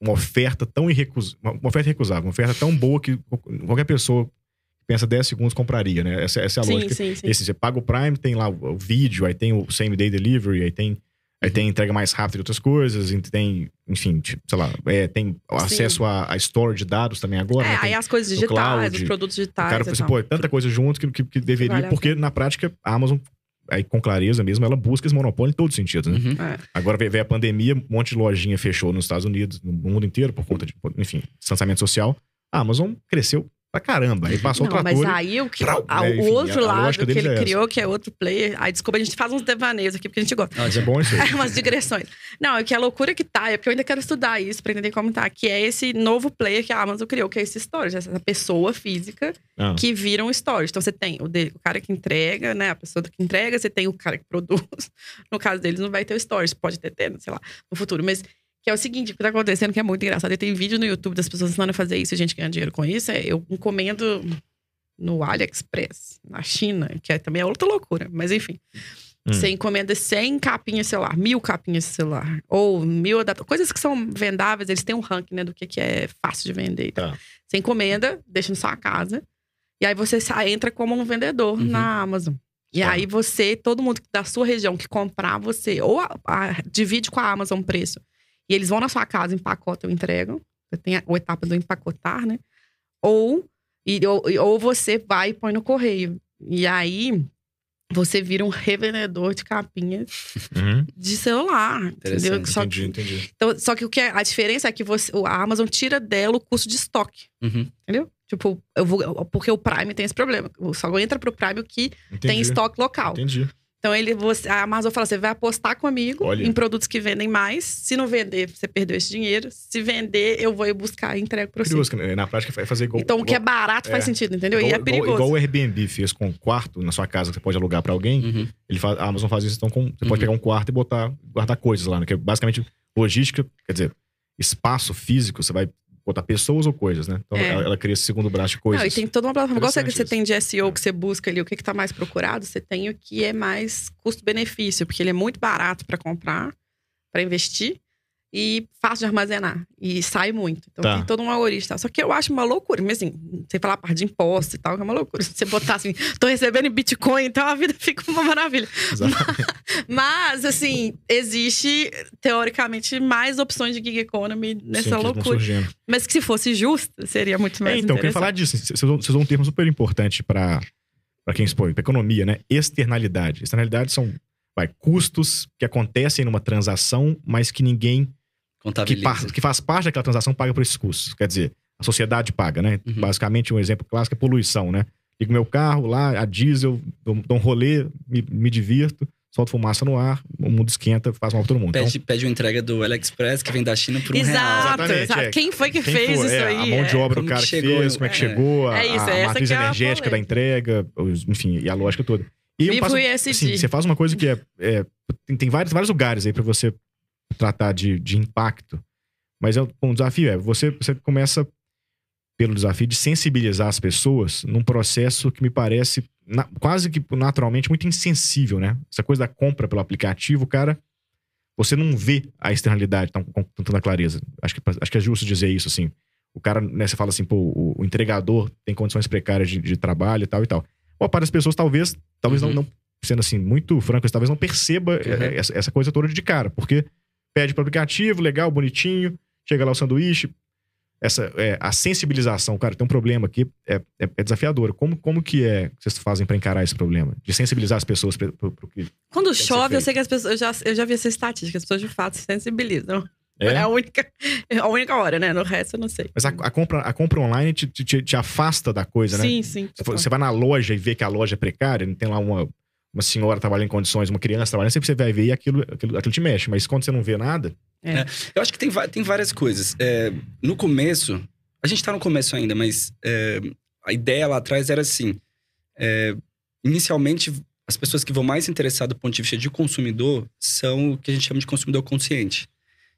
uma oferta tão irrecusável, uma, oferta recusável, uma oferta tão boa que qualquer pessoa pensa 10 segundos compraria, né? Essa, essa é a sim, lógica. Sim, sim. Esse, assim, você paga o Prime, tem lá o vídeo, aí tem o same day delivery, aí tem Aí tem entrega mais rápida de outras coisas, tem, enfim, tipo, sei lá, é, tem acesso à a, a store de dados também agora. É, né? aí as coisas digitais, cloud, os produtos digitais. O cara assim, pô, é tanta coisa junto que, que, que deveria, vale porque na prática a Amazon aí com clareza mesmo, ela busca esse monopólio em todos os sentidos, né? Uhum. É. Agora veio a pandemia, um monte de lojinha fechou nos Estados Unidos, no mundo inteiro, por conta de, enfim, distanciamento social. A Amazon cresceu pra caramba. Aí passou não, o trator. Mas aí o, que, trau, a, é, Enfim, o outro a, a lado que ele é criou, que é outro player. Aí, desculpa, a gente faz uns devaneios aqui, porque a gente gosta. Ah, mas é bom isso. Aí. [laughs] umas digressões. Não, é que a loucura que tá, é porque eu ainda quero estudar isso pra entender como tá. Que é esse novo player que a Amazon criou, que é esse storage, essa pessoa física ah. que vira um storage. Então você tem o, o cara que entrega, né? A pessoa que entrega, você tem o cara que produz. [laughs] No caso deles, não vai ter o storage, pode ter, ter sei lá, no futuro. Mas que é o seguinte, o que tá acontecendo, que é muito engraçado. E tem vídeo no YouTube das pessoas ensinando a fazer isso e a gente ganha dinheiro com isso. É, eu encomendo no AliExpress, na China, que é, também é outra loucura, mas enfim. Hum. Você encomenda 100 capinhas celular, mil capinhas celular, ou mil Coisas que são vendáveis, eles têm um ranking, né, do que, que é fácil de vender. Então. Você encomenda, deixa na sua casa, e aí você entra como um vendedor uhum. na Amazon. E tá. aí você, todo mundo da sua região que comprar, você ou a, a, divide com a Amazon o preço e eles vão na sua casa, empacotam, entregam. Tem a, a etapa do empacotar, né? Ou, e, ou, ou você vai e põe no correio. E aí, você vira um revendedor de capinhas uhum. de celular. Entendeu? Só que, entendi, entendi. Então, só que o que é, a diferença é que você, a Amazon tira dela o custo de estoque. Uhum. Entendeu? Tipo, eu vou, porque o Prime tem esse problema. Só entra pro Prime o que entendi. tem estoque local. Entendi. Então ele, você, a Amazon fala: você vai apostar comigo Olha. em produtos que vendem mais. Se não vender, você perdeu esse dinheiro. Se vender, eu vou buscar e entrego para você. Perigoso, né? na prática é fazer igual. Então o que é barato é, faz sentido, entendeu? Igual, e é perigoso. Igual, igual, o Airbnb fez com um quarto na sua casa que você pode alugar para alguém. Uhum. Ele faz, a Amazon faz isso então com. Você uhum. pode pegar um quarto e botar guardar coisas lá, né? que é basicamente logística, quer dizer, espaço físico. Você vai botar pessoas ou coisas, né? Então é. ela, ela, cria esse segundo braço de coisas. Não, e tem toda uma plataforma. Igual que você tem de SEO, é. que você busca ali o que, que tá mais procurado, você tem o que é mais custo-benefício, porque ele é muito barato para comprar, para investir e fácil de armazenar. E sai muito. Então tá. tem todo um algoritmo. Só que eu acho uma loucura. Mas assim, sem falar a parte de imposto e tal, que é uma loucura. Se você botar assim, [laughs] tô recebendo Bitcoin, então a vida [laughs] fica uma maravilha. Mas, [laughs] mas, assim, existe, teoricamente, mais opções de gig economy nessa Sim, loucura. Mas que se fosse justa, seria muito mais é, Então, eu queria falar disso. Assim, você usou um termo super importante para quem expõe, para economia, né? Externalidade. Externalidade são vai, custos que acontecem numa transação, mas que ninguém que, que, faz parte daquela transação paga por esses custos. Quer dizer, a sociedade paga, né? Uhum. Basicamente, um exemplo clássico é poluição, né? Ligo meu carro lá, a diesel, dou, dou um rolê, me, me divirto solta fumaça no ar, o mundo esquenta, faz mal pra todo mundo. Então pede, então... pede uma entrega do AliExpress que vem da China por um exato, real. Exatamente. exato. É. Quem foi que Quem fez foi? É, isso é, aí? A mão de é. obra do cara que chegou, fez, como é que é. chegou, é. a, isso, matriz energética da entrega, enfim, e a lógica toda. E Vivo passo, você faz uma coisa que é, tem, tem vários, vários lugares aí para você tratar de, de impacto. Mas é um, um desafio é você, você começa pelo desafio de sensibilizar as pessoas num processo que me parece na, quase que naturalmente muito insensível, né? Essa coisa da compra pelo aplicativo, cara, você não vê a externalidade tão, com tanta clareza. Acho que, acho que é justo dizer isso, assim. O cara, né, você fala assim, pô, o, o entregador tem condições precárias de, de, trabalho e tal e tal. Ou para as pessoas, talvez, talvez uhum. não, não, sendo assim, muito franco, talvez não perceba uhum. É, é, essa, essa coisa toda de cara, porque pede para o aplicativo, legal, bonitinho, chega lá o sanduíche. Essa, é, a sensibilização, cara, tem um problema aqui, é, é, é desafiador. Como, como que é que vocês fazem para encarar esse problema? De sensibilizar as pessoas para o que. Quando chove, eu sei que as pessoas. Eu já, eu já vi essa estatística, as pessoas de fato se sensibilizam. É? é, a, única, é a única hora, né? No resto eu não sei. Mas a, a compra, a compra online te, te, te afasta da coisa, sim, né? Sim, sim. Você, você vai na loja e vê que a loja é precária, não tem lá uma uma senhora trabalha em condições, uma criança trabalha, sempre você vai ver e aquilo, aquilo, aquilo te mexe. Mas quando você não vê nada. É. É, eu acho que tem, tem várias coisas. É, no começo, a gente tá no começo ainda, mas é, a ideia lá atrás era assim: é, inicialmente, as pessoas que vão mais interessar do ponto de vista de consumidor são o que a gente chama de consumidor consciente.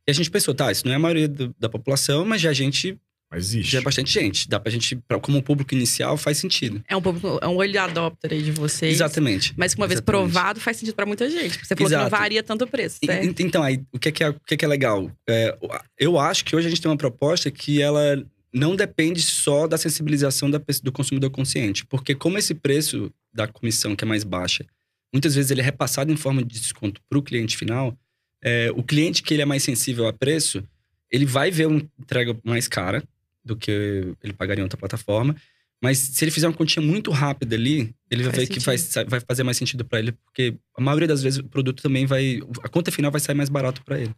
E a gente pensou, tá, isso não é a maioria do, da população, mas já a gente mas existe. Já é bastante gente. Dá pra gente, pra, como um público inicial, faz sentido. É um público, é um olho adopter aí de vocês. Exatamente. Mas que uma vez provado, faz sentido para muita gente. Você falou Exato. que não varia tanto o preço, e, né? Então, aí, o é que é, o que é, que é legal? É, eu acho que hoje a gente tem uma proposta que ela não depende só da sensibilização da, do consumidor consciente. Porque como esse preço da comissão, que é mais baixa, muitas vezes ele é repassado em forma de desconto para o cliente final, é, o cliente que ele é mais sensível a preço, ele vai ver uma entrega mais cara, do que ele pagaria em outra plataforma. Mas se ele fizer uma continha muito rápida ali, ele vai ver que vai, vai fazer mais sentido para ele, porque a maioria das vezes o produto também vai. A conta final vai sair mais barato para ele.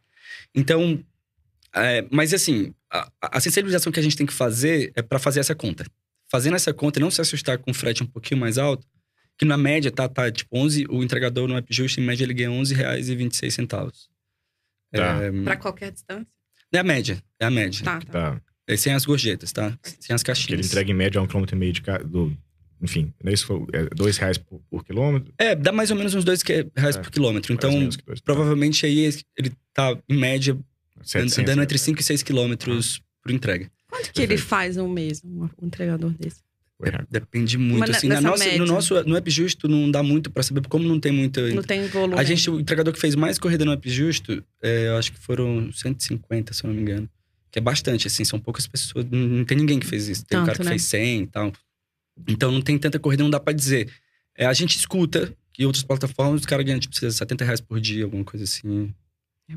Então. É, mas assim, a, a sensibilização que a gente tem que fazer é para fazer essa conta. Fazendo essa conta e não se assustar com o frete um pouquinho mais alto, que na média tá, tá tipo 11, o entregador no app justo, em média ele ganha 11 reais e 26 centavos. Tá. É, para qualquer distância? É a média, é a média. Tá, tá. tá. É sem as gorjetas, tá? Sem as caixinhas. ele entrega em média a um quilômetro e meio de ca... do, enfim, é isso foi é, dois reais por, por, quilômetro? É, dá mais ou menos uns dois que, reais é, por quilômetro. Então, dois, tá. provavelmente tá. aí ele tá, em média, 700, andando entre 5 e 6 quilômetros ah. por entrega. Quanto que Perfeito. ele faz um mês, um entregador desse? depende muito. assim, na nossa, no nosso no App Justo não dá muito para saber, como não tem muita. Não tem volume. A gente, o entregador que fez mais corrida no App Justo, é, eu acho que foram 150, se eu não me engano que é bastante, assim, são poucas pessoas, não tem ninguém que fez isso. Tem Tanto, um cara que né? fez 100 e tal. Então não tem tanta corrida, não dá pra dizer. É, a gente escuta e outras plataformas, o cara ganha tipo 70 reais por dia, alguma coisa assim. É.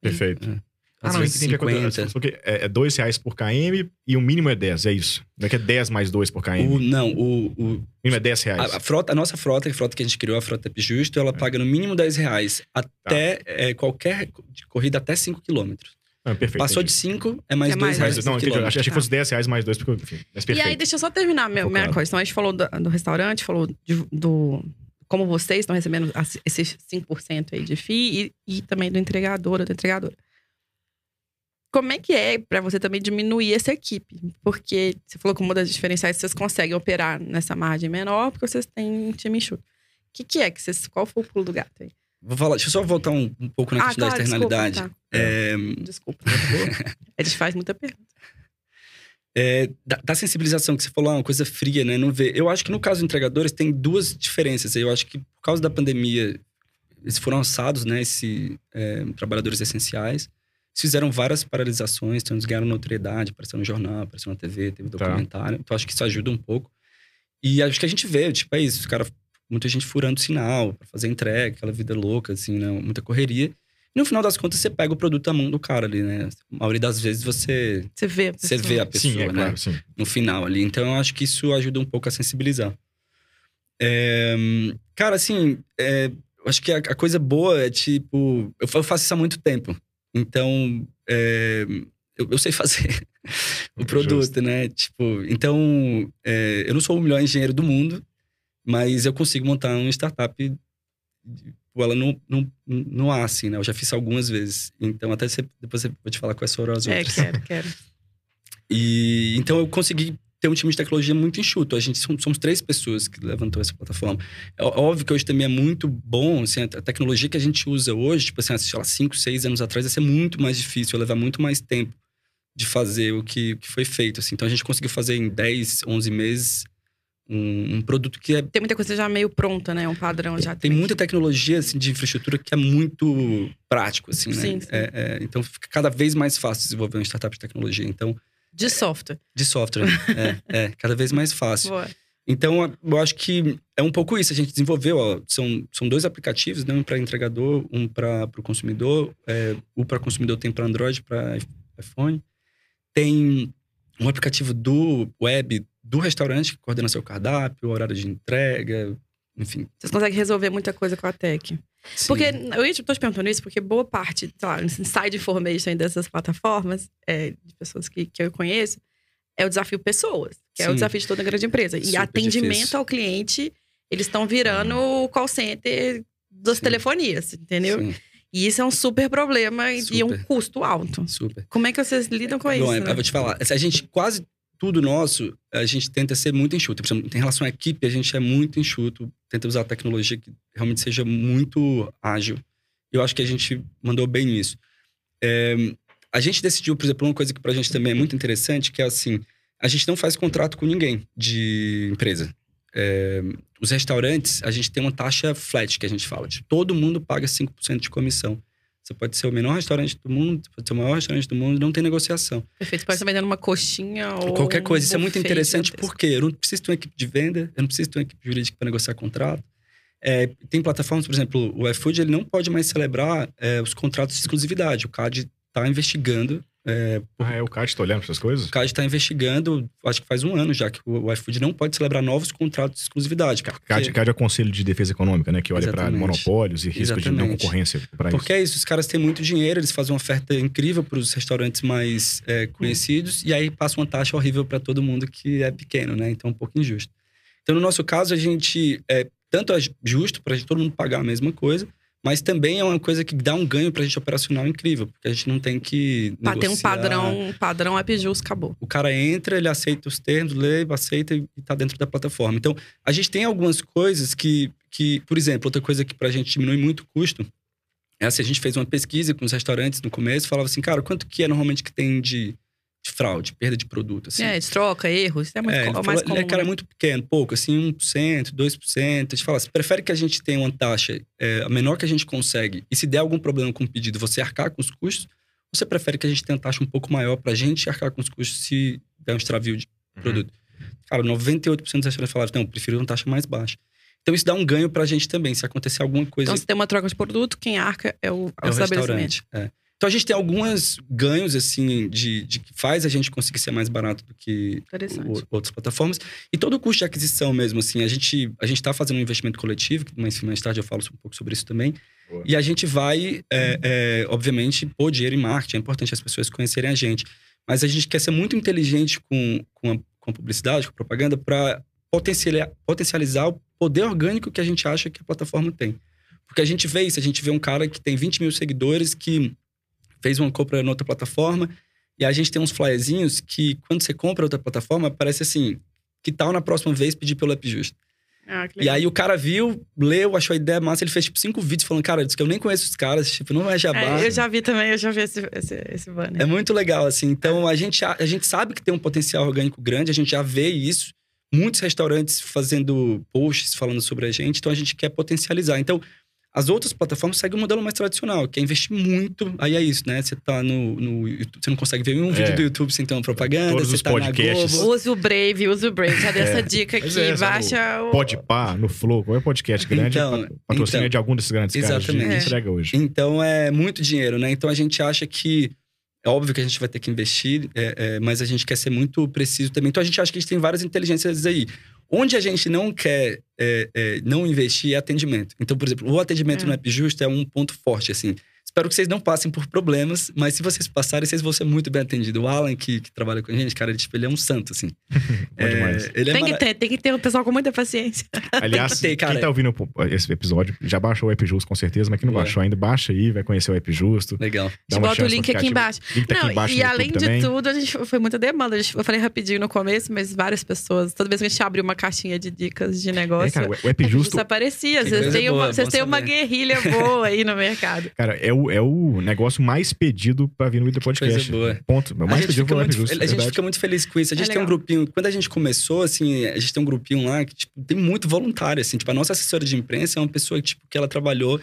Perfeito. É. Ah, Às ah, não, é vezes entendi 50. Que porque é, é 2 reais por km e o mínimo é 10, é isso. Não é que é 10 mais 2 por km. O, não, o, o. mínimo é 10 reais. A, a, frota, a nossa frota, é a frota que a gente criou, a frota Justo, ela é. paga no mínimo 10 reais. Até tá. é, qualquer corrida até 5 quilômetros. Ah, perfeito, Passou entendi. de 5, é mais 2 é reais. não, entendi, achei, que fosse 10 reais mais 2, porque enfim, mas perfeito. E aí, deixa eu só terminar minha, minha coisa. Então, a gente falou do, do restaurante, falou de, do como vocês estão recebendo esses 5% aí de FII e, e também do entregador ou da entregadora. Como é que é para você também diminuir essa equipe? Porque você falou que uma das diferenciais é vocês conseguem operar nessa margem menor porque vocês têm um time enxuto. O que, que é que vocês. Qual foi o pulo do gato aí? Vou falar, deixa eu só voltar um, um pouco na ah, questão claro, da externalidade. Desculpa, então. tá. é... desculpa [laughs] Eles fazem muita pergunta. É, da, da, sensibilização que você falou, é uma coisa fria, né? Não vê. Eu acho que no caso de entregadores tem duas diferenças. Eu acho que por causa da pandemia, eles foram lançados, né? Esse, é, trabalhadores essenciais. Eles fizeram várias paralisações, então eles ganharam notoriedade, apareceu no jornal, apareceu na TV, teve tá. documentário. Tá. Então acho que isso ajuda um pouco. E acho que a gente vê, tipo, é isso, os caras muita gente furando sinal para fazer entrega, aquela vida louca, assim, né? Muita correria. E no final das contas, você pega o produto na mão do cara ali, né? A maioria das vezes você. Você vê a pessoa. Você vê a pessoa, sim, é né? Claro, sim. No final ali. Então, eu acho que isso ajuda um pouco a sensibilizar. É... Cara, assim, é... eu acho que a, coisa boa é tipo. Eu faço isso há muito tempo. Então, é... eu, eu sei fazer [laughs] o produto, Justo. né? Tipo, então, é, eu não sou o melhor engenheiro do mundo, mas eu consigo montar uma startup, tipo, ela não, não, não há, assim, né? Eu já fiz algumas vezes. Então, até você, depois eu vou te falar quais foram as é, outras. É, quero, quero. [laughs] E, então, eu consegui ter um time de tecnologia muito enxuto. A gente somos três pessoas que levantou essa plataforma. É óbvio que hoje também é muito bom, assim, a tecnologia que a gente usa hoje, tipo assim, sei lá, cinco, seis anos atrás, ia ser muito mais difícil, ia levar muito mais tempo de fazer o que, que foi feito, assim. Então a gente conseguiu fazer em 10, 11 meses um, um, produto que é. Tem muita coisa já meio pronta, né? Um padrão já. Tem muita tecnologia assim, de infraestrutura que é muito prático, assim, né? Sim, sim. É, é, então fica cada vez mais fácil desenvolver uma startup de tecnologia. Então. De software. De software, né? [laughs] é, é, cada vez mais fácil. Boa. Então, eu acho que é um pouco isso. A gente desenvolveu, ó, são, são dois aplicativos, né? um para entregador, um para o consumidor. É, o para consumidor tem para Android, para iPhone. Tem um aplicativo do web do restaurante que coordena seu cardápio, horário de entrega, enfim. Vocês conseguem resolver muita coisa com a tech. Sim. Porque eu estou tipo, te perguntando isso porque boa parte, sei lá, inside information dessas plataformas, é, de pessoas que, que eu conheço, é o desafio pessoas, que Sim. é o desafio de toda grande empresa. Super e atendimento difícil. ao cliente, eles estão virando ah. o call center das Sim. telefonias, entendeu? Sim. E isso é um super problema super. e um custo alto. Super. Como é que vocês lidam com Bom, isso? Eu né? vou te falar. A gente quase tudo nosso, a gente tenta ser muito enxuto. Exemplo, em relação à equipe, a gente é muito enxuto, tenta usar tecnologia que realmente seja muito ágil. Eu acho que a gente mandou bem nisso. É, a gente decidiu, por exemplo, uma coisa que para a gente também é muito interessante, que é assim, a gente não faz contrato com ninguém de empresa. É, os restaurantes, a gente tem uma taxa flat que a gente fala. de Todo mundo paga 5% de comissão. Você pode ser o menor restaurante do mundo, pode ser o maior restaurante do mundo, não tem negociação. Perfeito. Pode estar vendendo uma coxinha ou. Qualquer coisa. Um Isso é muito interessante porque eu não preciso de uma equipe de venda, eu não preciso de uma equipe jurídica para negociar contrato. É, tem plataformas, por exemplo, o iFood ele não pode mais celebrar é, os contratos de exclusividade. O CAD está investigando é, ah, é, o Cade está olhando essas coisas? O está investigando, acho que faz um ano já, que o iFood não pode celebrar novos contratos de exclusividade, Cade, Porque... é o Conselho de Defesa Econômica, né? Que olha para monopólios e risco Exatamente. de não concorrência para isso. Porque é isso, os caras têm muito dinheiro, eles fazem uma oferta incrível para os restaurantes mais é, conhecidos e aí passa uma taxa horrível para todo mundo que é pequeno, né? Então é um pouco injusto. Então, no nosso caso, a gente é tanto é justo para todo mundo pagar a mesma coisa, mas também é uma coisa que dá um ganho pra gente operacional incrível, porque a gente não tem que. Pra ter um padrão, é padrão AppJust, acabou. O cara entra, ele aceita os termos, lê, aceita e tá dentro da plataforma. Então, a gente tem algumas coisas que, que por exemplo, outra coisa que pra gente diminui muito o custo é assim: a gente fez uma pesquisa com os restaurantes no começo, falava assim, cara, quanto que é normalmente que tem de de fraude, perda de produto. Assim. É, de troca, erros, isso é, muito, é, ele é mais falou, é comum. Cara, é muito pequeno, pouco, assim, 1%, 2%. A gente fala assim, prefere que a gente tenha uma taxa é, a menor que a gente consegue e se der algum problema com o pedido, você arcar com os custos? Ou você prefere que a gente tenha uma taxa um pouco maior para a gente arcar com os custos se der um extravio de uhum. produto? Cara, 98% das pessoas falaram, não, prefiro uma taxa mais baixa. Então isso dá um ganho para a gente também, se acontecer alguma coisa. Então se tem uma troca de produto, quem arca é o, é o, restaurante. É. Então a gente tem alguns ganhos, assim, de, de que faz a gente conseguir ser mais barato do que o, outras plataformas. E todo o custo de aquisição mesmo, assim, a gente a está fazendo um investimento coletivo, mas mais tarde eu falo um pouco sobre isso também. Boa. E a gente vai, é, é, obviamente, pôr dinheiro em marketing, é importante as pessoas conhecerem a gente. Mas a gente quer ser muito inteligente com, com, a, com a publicidade, com a propaganda, para potencializar o poder orgânico que a gente acha que a plataforma tem. Porque a gente vê isso, a gente vê um cara que tem 20 mil seguidores que fez uma compra em outra plataforma. E a gente tem uns flyerzinhos que, quando você compra outra plataforma, parece assim: que tal na próxima vez pedir pelo app justo? Ah, e aí o cara viu, leu, achou a ideia massa, ele fez tipo cinco vídeos falando, cara, disse que eu nem conheço os caras, tipo, não é, é jabá. É, eu já vi também, eu já vi esse, esse, esse banner. É muito legal, assim. Então a gente, a, a gente sabe que tem um potencial orgânico grande, a gente já vê isso. Muitos restaurantes fazendo posts falando sobre a gente, então a gente quer potencializar. Então, as outras plataformas seguem o um modelo mais tradicional, que é investir muito. Aí é isso, né? Você tá no. no você não consegue ver um é. vídeo do YouTube sem ter uma propaganda. Todos os tá podcasts. Use o Brave, use o Brave. Já dei essa é. dica aqui. É, baixa o. Pode pá, no Flow, qual é podcast grande? Então, patrocínio então, é de algum desses grandes exatamente. caras de entrega hoje. Então é muito dinheiro, né? Então a gente acha que. É óbvio que a gente vai ter que investir, é, é, mas a gente quer ser muito preciso também. Então a gente acha que a gente tem várias inteligências aí. Onde a gente não quer é, é, não investir é atendimento. Então, por exemplo, o atendimento é. no App Justo é um ponto forte, assim. Espero que vocês não passem por problemas, mas se vocês passarem, vocês vão ser muito bem atendidos. O Alan, que, que trabalha com a gente, cara, ele, tipo, ele é um santo, assim. [laughs] é, ele é tem, mara... que ter, tem que ter o pessoal com muita paciência. [laughs] Aliás, que ter, quem tá ouvindo esse episódio já baixou o Epjusto com certeza, mas quem não é. baixou ainda, baixa aí, vai conhecer o Epjusto. Legal. Dá bota o link aqui embaixo. Link tá não, aqui embaixo e além de também. tudo, a gente foi muita demanda. eu falei rapidinho no começo, mas várias pessoas, toda vez que a gente abre uma caixinha de dicas de negócio, é, cara, o Epjusto, Justo aparecia. Vocês têm uma, uma guerrilha boa aí no mercado. [laughs] Cara, é o é o negócio mais pedido pra vir no Ida Podcast. Coisa boa. Ponto. É o mais pedido foi Justo. A gente fica muito feliz com isso. A é gente é tem legal. um grupinho. Quando a gente começou, assim, a gente tem um grupinho lá que tipo, tem muito voluntário, assim. Tipo, a nossa assessora de imprensa é uma pessoa tipo, que ela trabalhou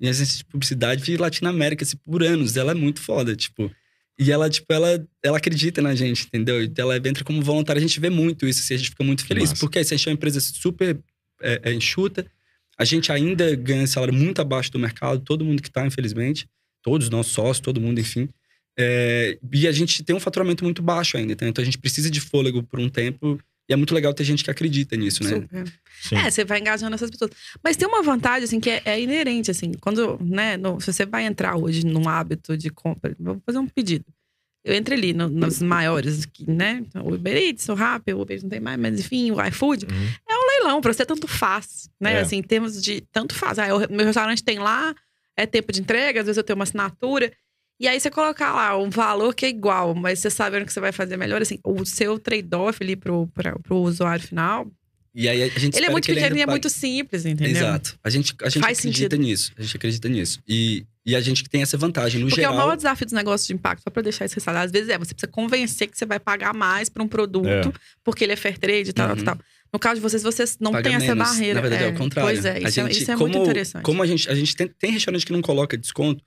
em agência de publicidade de Latinoamérica, América assim, por anos. Ela é muito foda, tipo. E ela, tipo, ela, ela acredita na gente, entendeu? Então, ela entra como voluntária. A gente vê muito isso, assim, a gente fica muito feliz. Porque assim, a gente é uma empresa super é, é enxuta a gente ainda ganha salário muito abaixo do mercado, todo mundo que está, infelizmente, todos nossos sócios, todo mundo, enfim. É, e a gente tem um faturamento muito baixo ainda, então, então a gente precisa de fôlego por um tempo. E é muito legal ter gente que acredita nisso, né? É, você vai engajando essas pessoas. Mas tem uma vantagem, assim, que é, é inerente, assim. Quando, né, no, se você vai entrar hoje num hábito de compra, vou fazer um pedido. Eu entrei ali no, nos maiores, né? O então, Uber Eats, o Rappi, o Uber não tem mais, mas enfim, o iFood. Uhum. Não, para você tanto faz, né? É. Assim, em termos de tanto faz. Ah, meu restaurante tem lá, é tempo de entrega, às vezes eu tenho uma assinatura. E aí você colocar lá um valor que é igual, mas você sabendo que você vai fazer melhor, assim, o seu trade-off ali pro, pra, pro usuário final. E aí a gente Ele é muito pequeno e é muito simples, entendeu? Exato. A gente, a gente Faz acredita sentido. nisso. A gente acredita nisso. E, e a gente tem essa vantagem no Porque geral. Porque é o maior desafio dos negócios de impacto, só pra deixar isso ressaltado, às vezes é, você precisa convencer que você vai pagar mais pra um produto, é. porque ele é fair trade e tal, uhum. tal, tal. No caso de vocês, vocês não Paga têm essa barreira. Na verdade, é, é o contrário. Pois é, isso, gente, é, isso é, é como, muito interessante. Como a gente, a gente tem, tem restaurante que não coloca desconto.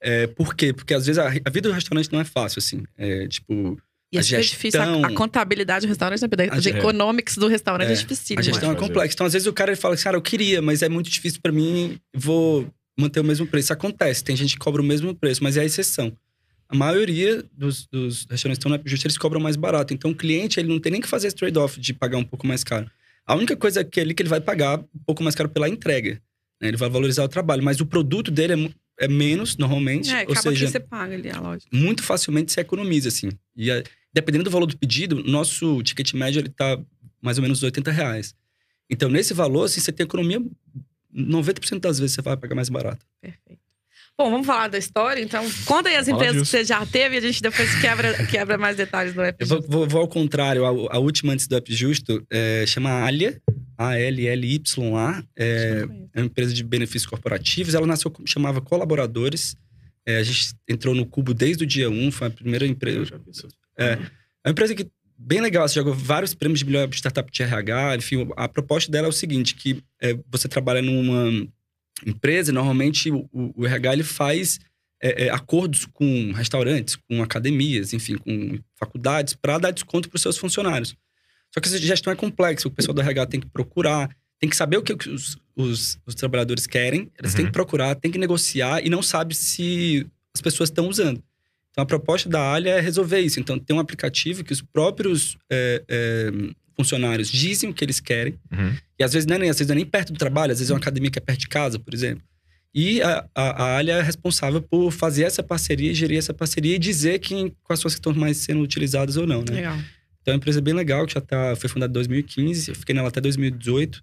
É, por quê? Porque às vezes a, a vida do restaurante não é fácil, assim. É, tipo, e é a gestão, é difícil. A, a, contabilidade do restaurante, né, a, de é, economics do restaurante é, é difícil. A gestão né? é complexa. Então, às vezes o cara ele fala assim, cara, eu queria, mas é muito difícil para mim, vou manter o mesmo preço. Acontece, tem gente que cobra o mesmo preço, mas é a exceção a maioria dos, dos restaurantes que estão na justiça, eles cobram mais barato. Então, o cliente, ele não tem nem que fazer esse trade-off de pagar um pouco mais caro. A única coisa é que ele, que ele vai pagar um pouco mais caro pela entrega. Né? Ele vai valorizar o trabalho, mas o produto dele é, é menos, normalmente. É, ou seja, você paga ali a loja. Muito facilmente você economiza, assim. E a, dependendo do valor do pedido, nosso ticket médio, ele tá mais ou menos 80 reais. Então, nesse valor, assim, você tem economia, 90% das vezes você vai pagar mais barato. Perfeito. Bom, vamos falar da história, então. Conta aí as empresas que você já teve e a gente depois quebra, [laughs] quebra mais detalhes do App Justo. Vou, vou, ao contrário, a, a, última antes do App Justo é, chama Alia, A-L-L-Y-A. É, é uma empresa de benefícios corporativos. Ela nasceu, chamava Colaboradores. É, a gente entrou no Cubo desde o dia 1, foi a primeira empresa. É, é uma empresa que bem legal, você jogou vários prêmios de melhor startup de RH. Enfim, a proposta dela é o seguinte: que é, você trabalha numa empresa, normalmente o, o RH ele faz é, é, acordos com restaurantes, com academias, enfim, com faculdades, para dar desconto para os seus funcionários. Só que essa gestão é complexa, o pessoal do RH tem que procurar, tem que saber o que os, os, os trabalhadores querem, eles uhum. têm que uhum. procurar, têm que negociar e não sabe se as pessoas estão usando. Então, a proposta da Alia é resolver isso. Então, tem um aplicativo que os próprios é, é funcionários dizem o que eles querem. Uhum. E às vezes não é nem, às vezes é nem perto do trabalho, às vezes é uma academia que é perto de casa, por exemplo. E a, a, a é responsável por fazer essa parceria, gerir essa parceria e dizer quem, quais são as que estão mais sendo utilizadas ou não, né? Legal. Então é uma empresa bem legal, que já tá, foi fundada em 2015, eu fiquei nela até 2018.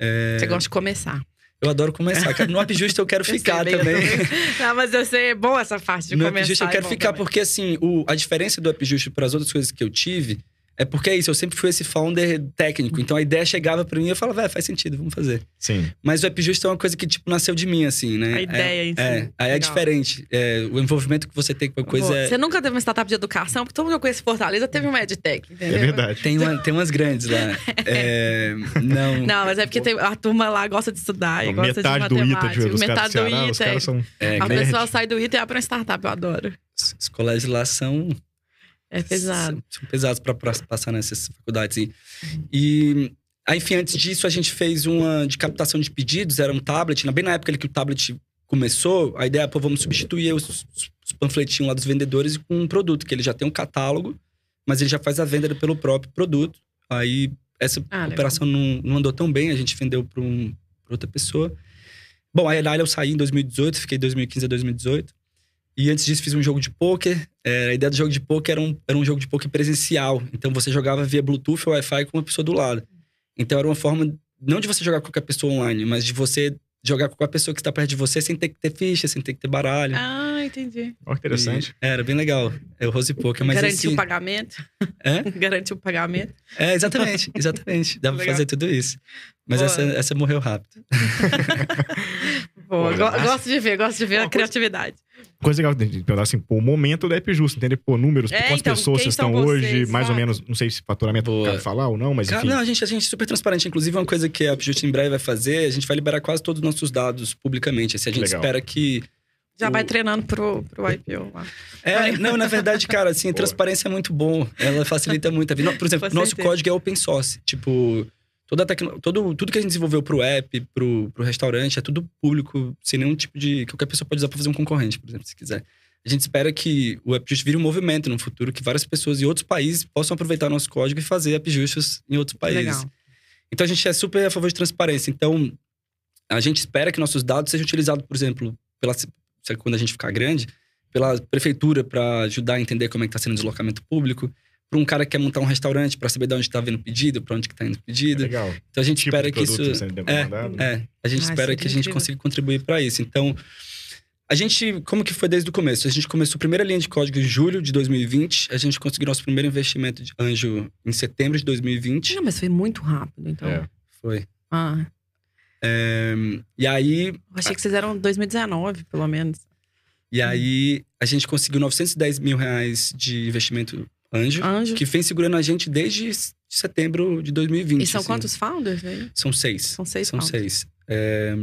É... Você gosta de começar? Eu adoro começar. No Appjusta eu quero [laughs] ficar eu também. [laughs] Não, mas eu sei, é bom essa parte de no começar. No Appjusta eu é quero é ficar, também. porque assim, o, a diferença do Appjusta para as outras coisas que eu tive é porque é isso, eu sempre fui esse founder técnico. Então a ideia chegava para mim e eu falava, velho, é, faz sentido, vamos fazer. Sim. Mas o AppJust é uma coisa que, tipo, nasceu de mim, assim, né? A ideia, é, É, aí é diferente. É, o envolvimento que você tem com a coisa Pô, é... Você nunca teve uma startup de educação, porque todo mundo que eu conheço Fortaleza teve uma EdTech, entendeu? É verdade. Tem, uma, tem umas grandes lá. [laughs] é, não... Não, mas é porque tem, a turma lá gosta de estudar e gosta de matemática. Do ITA, metade do ITA. Os caras é são... É, a pessoa sai do ITA e abre uma startup, eu adoro. Os colégios lá são é pesado. São, pesados para passar nessas faculdades. E, uhum. e aí, enfim, antes disso, a gente fez uma de captação de pedidos, era um tablet. Né? Bem na época que o tablet começou, a ideia é, pô, vamos substituir os, os panfletinhos lá dos vendedores com um produto, que ele já tem um catálogo, mas ele já faz a venda pelo próprio produto. Aí essa ah, operação não, não, andou tão bem, a gente vendeu para um, outra pessoa. Bom, aí da eu saí em 2018, fiquei 2015 a 2018. E antes disso fiz um jogo de pôquer. É, a ideia do jogo de pôquer era um, era um jogo de pôquer presencial. Então você jogava via Bluetooth ou Wi-Fi com uma pessoa do lado. Então era uma forma, não de você jogar com qualquer pessoa online, mas de você jogar com a pessoa que está perto de você sem ter que ter ficha, sem ter que ter baralho. Ah, entendi. Olha que interessante. E, era bem legal. É o Rose Poker, mas Garantiu esse... o pagamento. É? [laughs] Garantiu o pagamento. É, exatamente, exatamente. Dá para fazer tudo isso. Mas essa, essa morreu rápido. [laughs] Boa, Boa gosto de ver, gosto de ver Boa, a criatividade. Coisa legal né, de pensar assim, pô, o momento da App Justo, entendeu? pô, números, é, quantas então, pessoas vocês estão vocês, hoje, sabe? mais ou menos, não sei se faturamento Boa. quero falar ou não, mas Cara, Não, a gente, a gente é super transparente. Inclusive, uma coisa que a App Justo em breve vai fazer, a gente vai liberar quase todos os nossos dados publicamente. Assim, a gente legal. espera que já vai treinando pro, pro IPO lá. É, não, na verdade, cara, assim, transparência é muito bom. Ela facilita muito a vida. Por exemplo, nosso código é open source. Tipo, Toda tecno, todo, tudo que a gente desenvolveu pro app, pro, pro restaurante, é tudo público, sem nenhum tipo de. Qualquer pessoa pode usar pra fazer um concorrente, por exemplo, se quiser. A gente espera que o AppJust vire um movimento no futuro, que várias pessoas em outros países possam aproveitar nosso código e fazer AppJustos em outros países. Legal. Então a gente é super a favor de transparência. Então, a gente espera que nossos dados sejam utilizados, por exemplo, pela, quando a gente ficar grande, pela prefeitura para ajudar a entender como é que está sendo o deslocamento público para um cara que quer montar um restaurante para saber de onde está vindo o pedido, para onde está indo o pedido. É legal. Então a gente tipo espera que isso é, é, a gente ah, espera é que a gente incrível. consiga contribuir para isso. Então a gente, como que foi desde o começo? A gente começou a primeira linha de código em julho de 2020, a gente conseguiu nosso primeiro investimento de anjo em setembro de 2020. Não, mas foi muito rápido, então. É. Foi. Ah. É, e aí. Eu achei que vocês eram 2019, pelo menos. E aí, a gente conseguiu 910 mil reais de investimento Anjo, Anjo, que vem segurando a gente desde setembro de 2020. E são assim. quantos founders, né? São seis. São seis São founders. seis. É...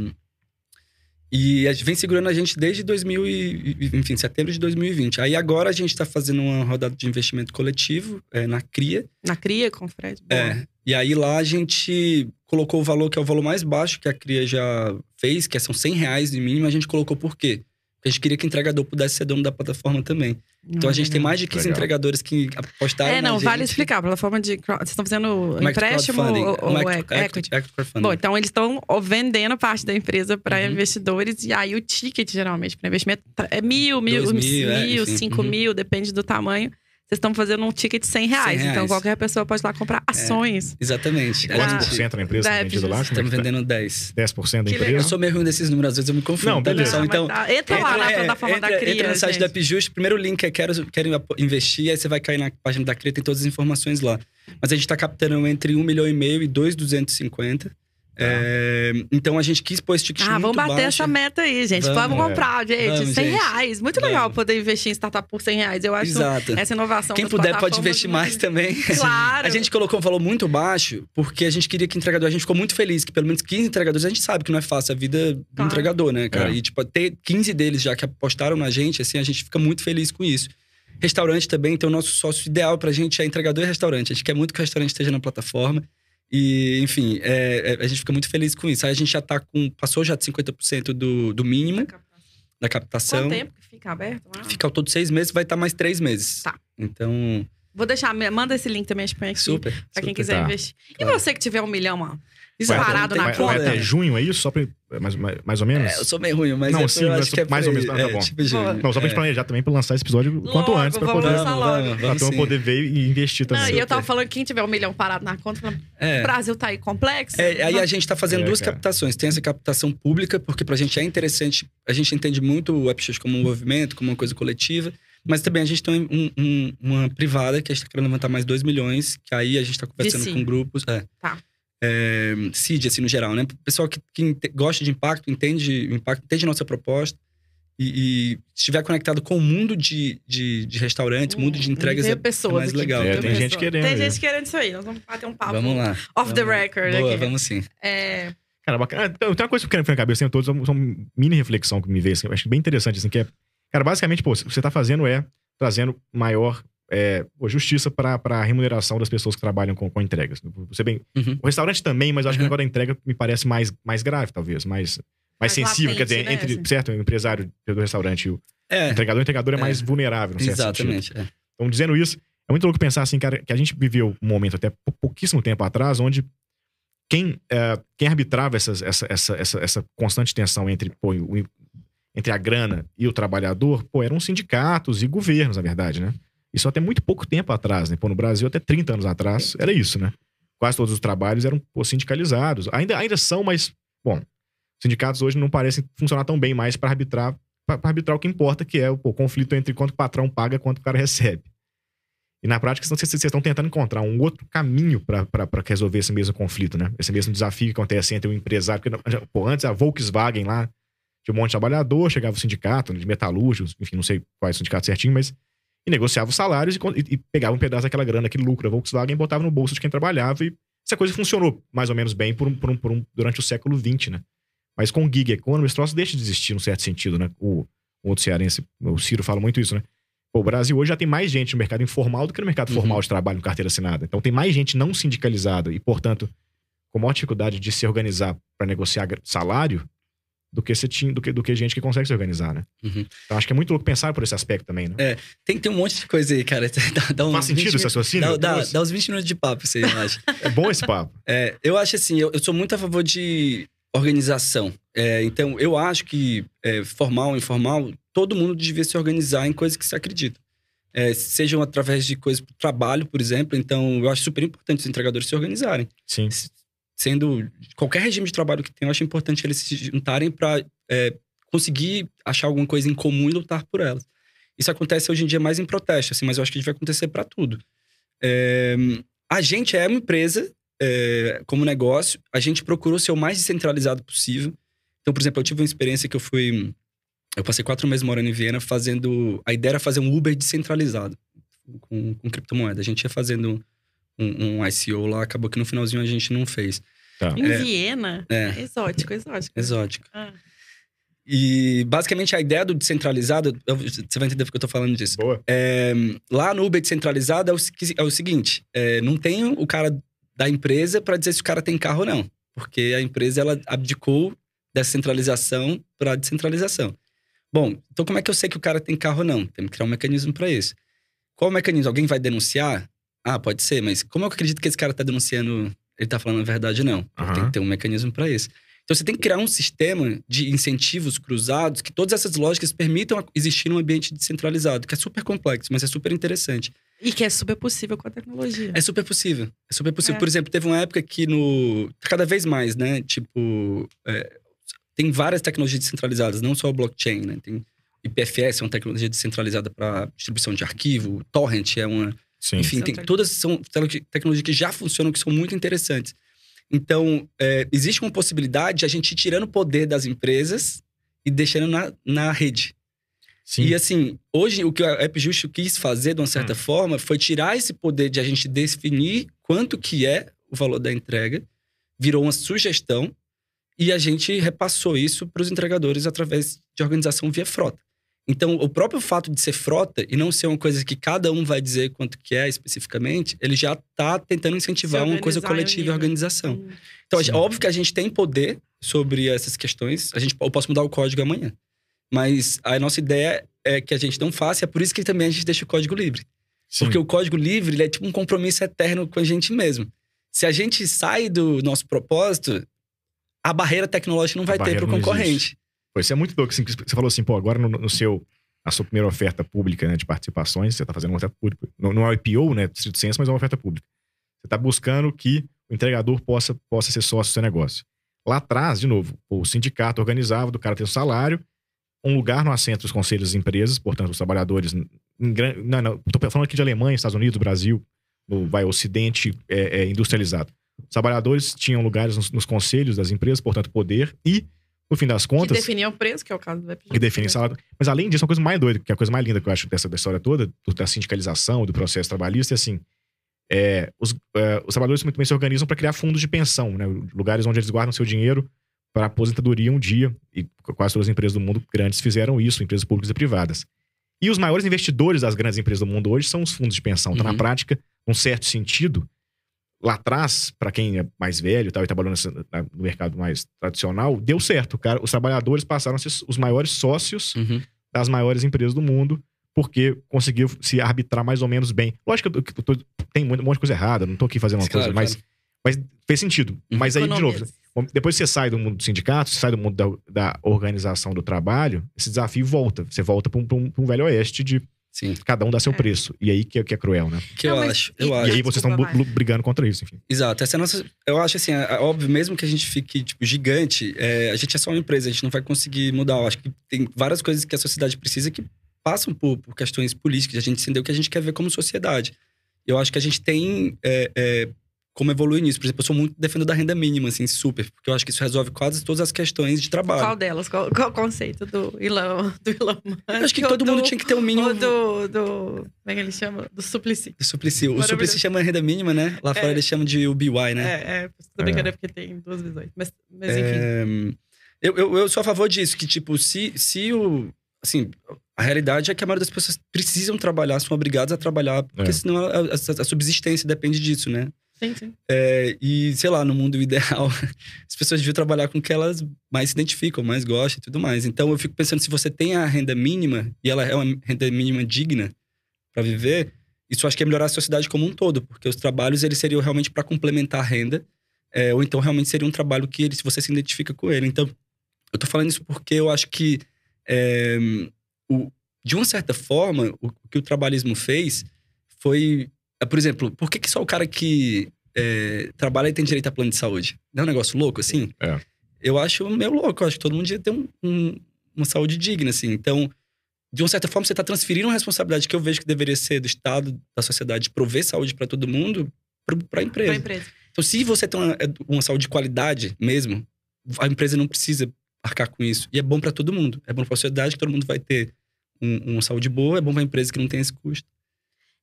E vem segurando a gente desde 2000 e, enfim, setembro de 2020. Aí agora a gente está fazendo uma rodada de investimento coletivo é, na CRIA. Na CRIA, com o Fred? É, Boa. É. E aí lá a gente colocou o valor que é o valor mais baixo que a CRIA já fez, que é, são 100 reais de mínimo. A gente colocou por quê? A gente queria que o entregador pudesse ser dono da plataforma também. Então a gente tem mais de 15 Legal. entregadores que apostaram. É, não, vale explicar. Plataforma de. Vocês estão fazendo micro empréstimo ou, ou é equity? equity, equity Bom, então eles estão vendendo parte da empresa para uhum. investidores e aí o ticket, geralmente, para investimento é mil, mil, Dois mil, mil, é, mil cinco uhum. mil, depende do tamanho. Vocês estão fazendo um ticket de 100 reais, 100 então, reais, Então qualquer pessoa pode lá comprar é, ações. É, exatamente. Quase por cento da empresa da vendido lá? Estamos vendendo 10. 10% da empresa? Eu sou meio ruim desses números, às vezes eu me confundo. Não, tá beleza. Tá, então, Entra, entra lá na plataforma entra, da CRIA. Entra no site gente. da Pijust, primeiro link é quero, quero investir, aí você vai cair na página da CRIA, tem todas as informações lá. Mas a gente está captando entre 1 milhão e meio e 2,250. Tá. É, então a gente quis pôr esse ticket ah, muito baixo. Ah, vamos bater essa meta aí, gente. Vamos, vamos comprar, gente. Vamos, 100 gente. reais. Muito vamos. legal poder investir em startup por 100 reais. Eu acho Exato. essa inovação. Quem puder pode investir mais também. [laughs] Claro. a gente colocou um valor muito baixo porque a gente queria que entregador. A gente ficou muito feliz que pelo menos 15 entregadores. A gente sabe que não é fácil a vida do claro. entregador, né, cara? É. E tipo, ter 15 deles já que apostaram na gente, assim, a gente fica muito feliz com isso restaurante também. Então, o nosso sócio ideal pra gente é entregador e restaurante. A gente quer muito que o restaurante esteja na plataforma. E, enfim, é, é, a gente fica muito feliz com isso. Aí a gente já tá com. Passou já de 50% do, do mínimo da captação. Quanto tempo que fica aberto? Ah. Fica ao todo seis meses, vai estar tá mais três meses. Tá. Então. Vou deixar, manda esse link também, a Espanha aqui. Super. Pra super, quem quiser tá. investir. Claro. E você que tiver um milhão, mano? Disparado na conta. Vai até junho, é isso? Só pra, é, mais, mais, ou menos? É, eu sou meio ruim, mas não, é, sim, eu acho que é mais ou menos. Ah, tá é, bom. Tipo não, só pra gente é. planejar também pra lançar esse episódio logo, quanto antes. Pra poder, lançar logo. Pra poder ver e investir também. Não, e eu tava falando, que quem tiver um milhão parado na conta, o Brasil tá aí complexo. aí a gente tá fazendo duas captações. Tem essa captação pública, porque pra gente é interessante, a gente entende muito o Webshot como um movimento, como uma coisa coletiva. Mas também a gente tem um, um, uma privada que a gente tá querendo levantar mais 2 milhões, que aí a gente tá conversando com grupos. É. Tá é, CID, assim, no geral, né? Pessoal que, que gosta de impacto, entende impacto, entende nossa proposta e, e estiver conectado com o mundo de, de, de restaurantes, hum, mundo de entregas é mais legal. É, tem, tem gente querendo. Tem gente querendo isso aí. Nós vamos bater um papo. Vamos lá. Off vamos. the record. Boa, aqui. vamos sim. É... Cara, bacana. Ah, então, tem uma coisa pequena na cabeça, assim, todos, é uma mini reflexão que me veio, assim, eu acho bem interessante, assim, que é, cara, basicamente, pô, o que você tá fazendo é trazendo maior é, justiça para a remuneração das pessoas que trabalham com, com entregas. Você bem, uhum. O restaurante também, mas eu acho uhum. que o negócio da entrega me parece mais, mais grave, talvez, mais, mais, mais sensível. quer dizer, né, entre assim. certo, o empresário do restaurante e o é. entregador, o entregador é, é. mais vulnerável, certo Exatamente, É. Então, dizendo isso, é muito louco pensar assim, cara, que a gente viveu um momento até pouquíssimo tempo atrás, onde quem, é, quem arbitrava essas, essa, essa, essa, essa constante tensão entre pô, o, entre a grana e o trabalhador, pô, eram sindicatos e governos, na verdade, né? Isso até muito pouco tempo atrás, né? Pô, no Brasil, até 30 anos atrás, era isso, né? Quase todos os trabalhos eram pô, sindicalizados. Ainda, ainda são, mas, bom, sindicatos hoje não parecem funcionar tão bem mais para arbitrar para arbitrar o que importa, que é pô, o conflito entre quanto o patrão paga e quanto o cara recebe. E na prática, vocês estão tentando encontrar um outro caminho para resolver esse mesmo conflito, né? Esse mesmo desafio que acontece entre o empresário. Porque, pô, antes a Volkswagen lá tinha um monte de trabalhador, chegava o sindicato né, de metalúrgicos, enfim, não sei qual é o sindicato certinho, mas e negociava os salários e, e, pegava um pedaço daquela grana, aquele lucro da Volkswagen, e botava no bolso de quem trabalhava. E essa coisa funcionou mais ou menos bem por um, por um, por um durante o século XX, né? Mas com o gig economy, esse troço deixa de existir num certo sentido, né? O, o outro cearense, o Ciro, fala muito isso, né? Pô, o Brasil hoje já tem mais gente no mercado informal do que no mercado uhum. formal de trabalho, com carteira assinada. Então tem mais gente não sindicalizada e, portanto, com maior dificuldade de se organizar para negociar salário do que, você tinha, do que, do que gente que consegue se organizar, né? Uhum. Então, acho que é muito louco pensar por esse aspecto também, né? É, tem que ter um monte de coisa aí, cara. Dá, dá Faz sentido esse raciocínio? Dá, dá, dá, uns 20 minutos de papo, você imagina. [laughs] é bom esse papo. É, eu acho assim, eu, eu sou muito a favor de organização. É, então, eu acho que é, formal ou informal, todo mundo devia se organizar em coisas que se acredita. É, sejam através de coisas do trabalho, por exemplo. Então, eu acho super importante os entregadores se organizarem. Sim sendo qualquer regime de trabalho que tem, eu acho importante eles se juntarem para é, conseguir achar alguma coisa em comum e lutar por elas. Isso acontece hoje em dia mais em protesto, assim, mas eu acho que vai acontecer para tudo. É, a gente é uma empresa, é, como negócio, a gente procurou ser o mais descentralizado possível. Então, por exemplo, eu tive uma experiência que eu fui. Eu passei quatro meses morando em Viena fazendo. A ideia era fazer um Uber descentralizado com, com criptomoeda. A gente ia fazendo um, um ICO lá, acabou que no finalzinho a gente não fez. Tá. Em é, Viena? É. Exótico, exótico. Exótico. Ah. E basicamente a ideia do descentralizado, eu, você vai entender porque eu tô falando disso. Boa. É, lá no Uber descentralizado é o, é o seguinte: é, não tem o cara da empresa para dizer se o cara tem carro ou não. Porque a empresa ela abdicou dessa centralização para descentralização. Bom, então como é que eu sei que o cara tem carro ou não? Tem que criar um mecanismo para isso. Qual o mecanismo? Alguém vai denunciar? Ah, pode ser, mas como eu acredito que esse cara tá denunciando, ele tá falando a verdade não? Uhum. Tem que ter um mecanismo para isso. Então você tem que criar um sistema de incentivos cruzados que todas essas lógicas permitam existir um ambiente descentralizado, que é super complexo, mas é super interessante. E que é super possível com a tecnologia. É super possível. É super possível. É. Por exemplo, teve uma época que no. Cada vez mais, né? Tipo. É... tem várias tecnologias descentralizadas, não só o blockchain, né? Tem IPFS, é uma tecnologia descentralizada para distribuição de arquivo, Torrent é uma Sim. Enfim, tem, todas são tecnologias que já funcionam, que são muito interessantes. Então, é, existe uma possibilidade de a gente ir tirando o poder das empresas e deixando na, na rede. Sim. E assim, hoje o que a AppJust quis fazer, de uma certa hum. forma, foi tirar esse poder de a gente definir quanto que é o valor da entrega, virou uma sugestão, e a gente repassou isso para os entregadores através de organização via frota. Então, o próprio fato de ser frota e não ser uma coisa que cada um vai dizer quanto que é especificamente, ele já está tentando incentivar uma coisa coletiva e né? organização. Hum. Então, é óbvio que a gente tem poder sobre essas questões. A gente, eu posso mudar o código amanhã. Mas a nossa ideia é que a gente não faça, é por isso que também a gente deixa o código livre. Sim. Porque o código livre é tipo um compromisso eterno com a gente mesmo. Se a gente sai do nosso propósito, a barreira tecnológica não vai a ter para o concorrente. Existe isso é muito louco. Assim, você falou assim, pô, agora no, no, seu, na sua primeira oferta pública né, de participações, você está fazendo uma oferta pública. Não, não é IPO, né? Distrito Senso, mas é uma oferta pública. Você está buscando que o entregador possa, possa ser sócio do seu negócio. Lá atrás, de novo, o sindicato organizava do cara ter um salário, um lugar no assento dos conselhos das empresas, portanto, os trabalhadores. não, não, estou falando aqui de Alemanha, Estados Unidos, Brasil, no, vai, Ocidente é, é, industrializado. Os trabalhadores tinham lugares nos, nos, conselhos das empresas, portanto, poder, e no fim das contas. Que definia o preço, que é o caso do FGTS. Que define o né? salário. Mas além disso, uma coisa mais doida, que é a coisa mais linda que eu acho dessa história toda, da sindicalização, do processo trabalhista, é assim. É, os, é, os, trabalhadores muito bem se organizam para criar fundos de pensão, né? lugares onde eles guardam seu dinheiro para aposentadoria um dia. E quase todas as empresas do mundo grandes fizeram isso, empresas públicas e privadas. E os maiores investidores das grandes empresas do mundo hoje são os fundos de pensão. Então, uhum. na prática, num certo sentido, lá atrás, para quem é mais velho e tal, e trabalhou nesse, no mercado mais tradicional, deu certo. Cara, os trabalhadores passaram a ser os maiores sócios uhum. das maiores empresas do mundo, porque conseguiu se arbitrar mais ou menos bem. Lógico que eu tô, tem um monte de coisa errada, não tô aqui fazendo uma claro, coisa, claro. Mas, mas fez sentido. Uhum. Mas aí, de novo, depois que você sai do mundo do sindicato, você sai do mundo da, da organização do trabalho, esse desafio volta. Você volta para um, um, um velho oeste de Sim. Cada um dá seu é. preço. E aí que é, que é cruel, né? Que eu acho. Eu e, acho. e aí vocês estão brigando contra isso, enfim. Exato. Essa é nossa. Eu acho assim, é, é óbvio, mesmo que a gente fique, tipo, gigante, é, a gente é só uma empresa, a gente não vai conseguir mudar. Eu acho que tem várias coisas que a sociedade precisa que passam por, por questões políticas, a gente entender o que a gente quer ver como sociedade. Eu acho que a gente tem é, como evoluir nisso. Por exemplo, eu sou muito defendendo da renda mínima, assim, super, porque eu acho que isso resolve quase todas as questões de trabalho. Qual delas? Qual, qual o conceito do Elon, do Elon Musk? Eu acho que todo do, mundo tinha que ter o um mínimo. Do, do, Como é que ele chama? Do Suplicy. Do O Suplicy chama renda mínima, né? Lá fora é. chamam de UBY, né? É, é. Tô brincando, é. porque tem duas visões. Mas, mas enfim. É... Eu, eu, eu sou a favor disso, que, tipo, se, se o. Assim, a realidade é que a maioria das pessoas precisam trabalhar, são obrigadas a trabalhar, porque é. senão a, a, a subsistência depende disso, né? Sim, sim. É, e, sei lá, no mundo ideal, [laughs] as pessoas deviam trabalhar com o que elas mais se identificam, mais gostam e tudo mais. Então, eu fico pensando, se você tem a renda mínima, e ela é uma renda mínima digna para viver, isso acho que é melhorar a sociedade como um todo, porque os trabalhos, eles seriam realmente para complementar a renda, é, ou então realmente seria um trabalho que ele, se você se identifica com ele. Então, eu tô falando isso porque eu acho que, é, o, de uma certa forma, o, o que o trabalhismo fez foi é, por exemplo, por que, que só o cara que é, trabalha e tem direito a plano de saúde? Não é um negócio louco, assim? É. Eu acho meio louco. Eu acho que todo mundo devia ter um, um, uma saúde digna, assim. Então, de uma certa forma, você está transferindo uma responsabilidade que eu vejo que deveria ser do Estado, da sociedade, prover saúde para todo mundo, para a empresa. empresa. Então, se você tem uma, é, uma saúde de qualidade mesmo, a empresa não precisa arcar com isso. E é bom para todo mundo. É bom para a sociedade, que todo mundo vai ter um, uma saúde boa. É bom para a empresa que não tem esse custo.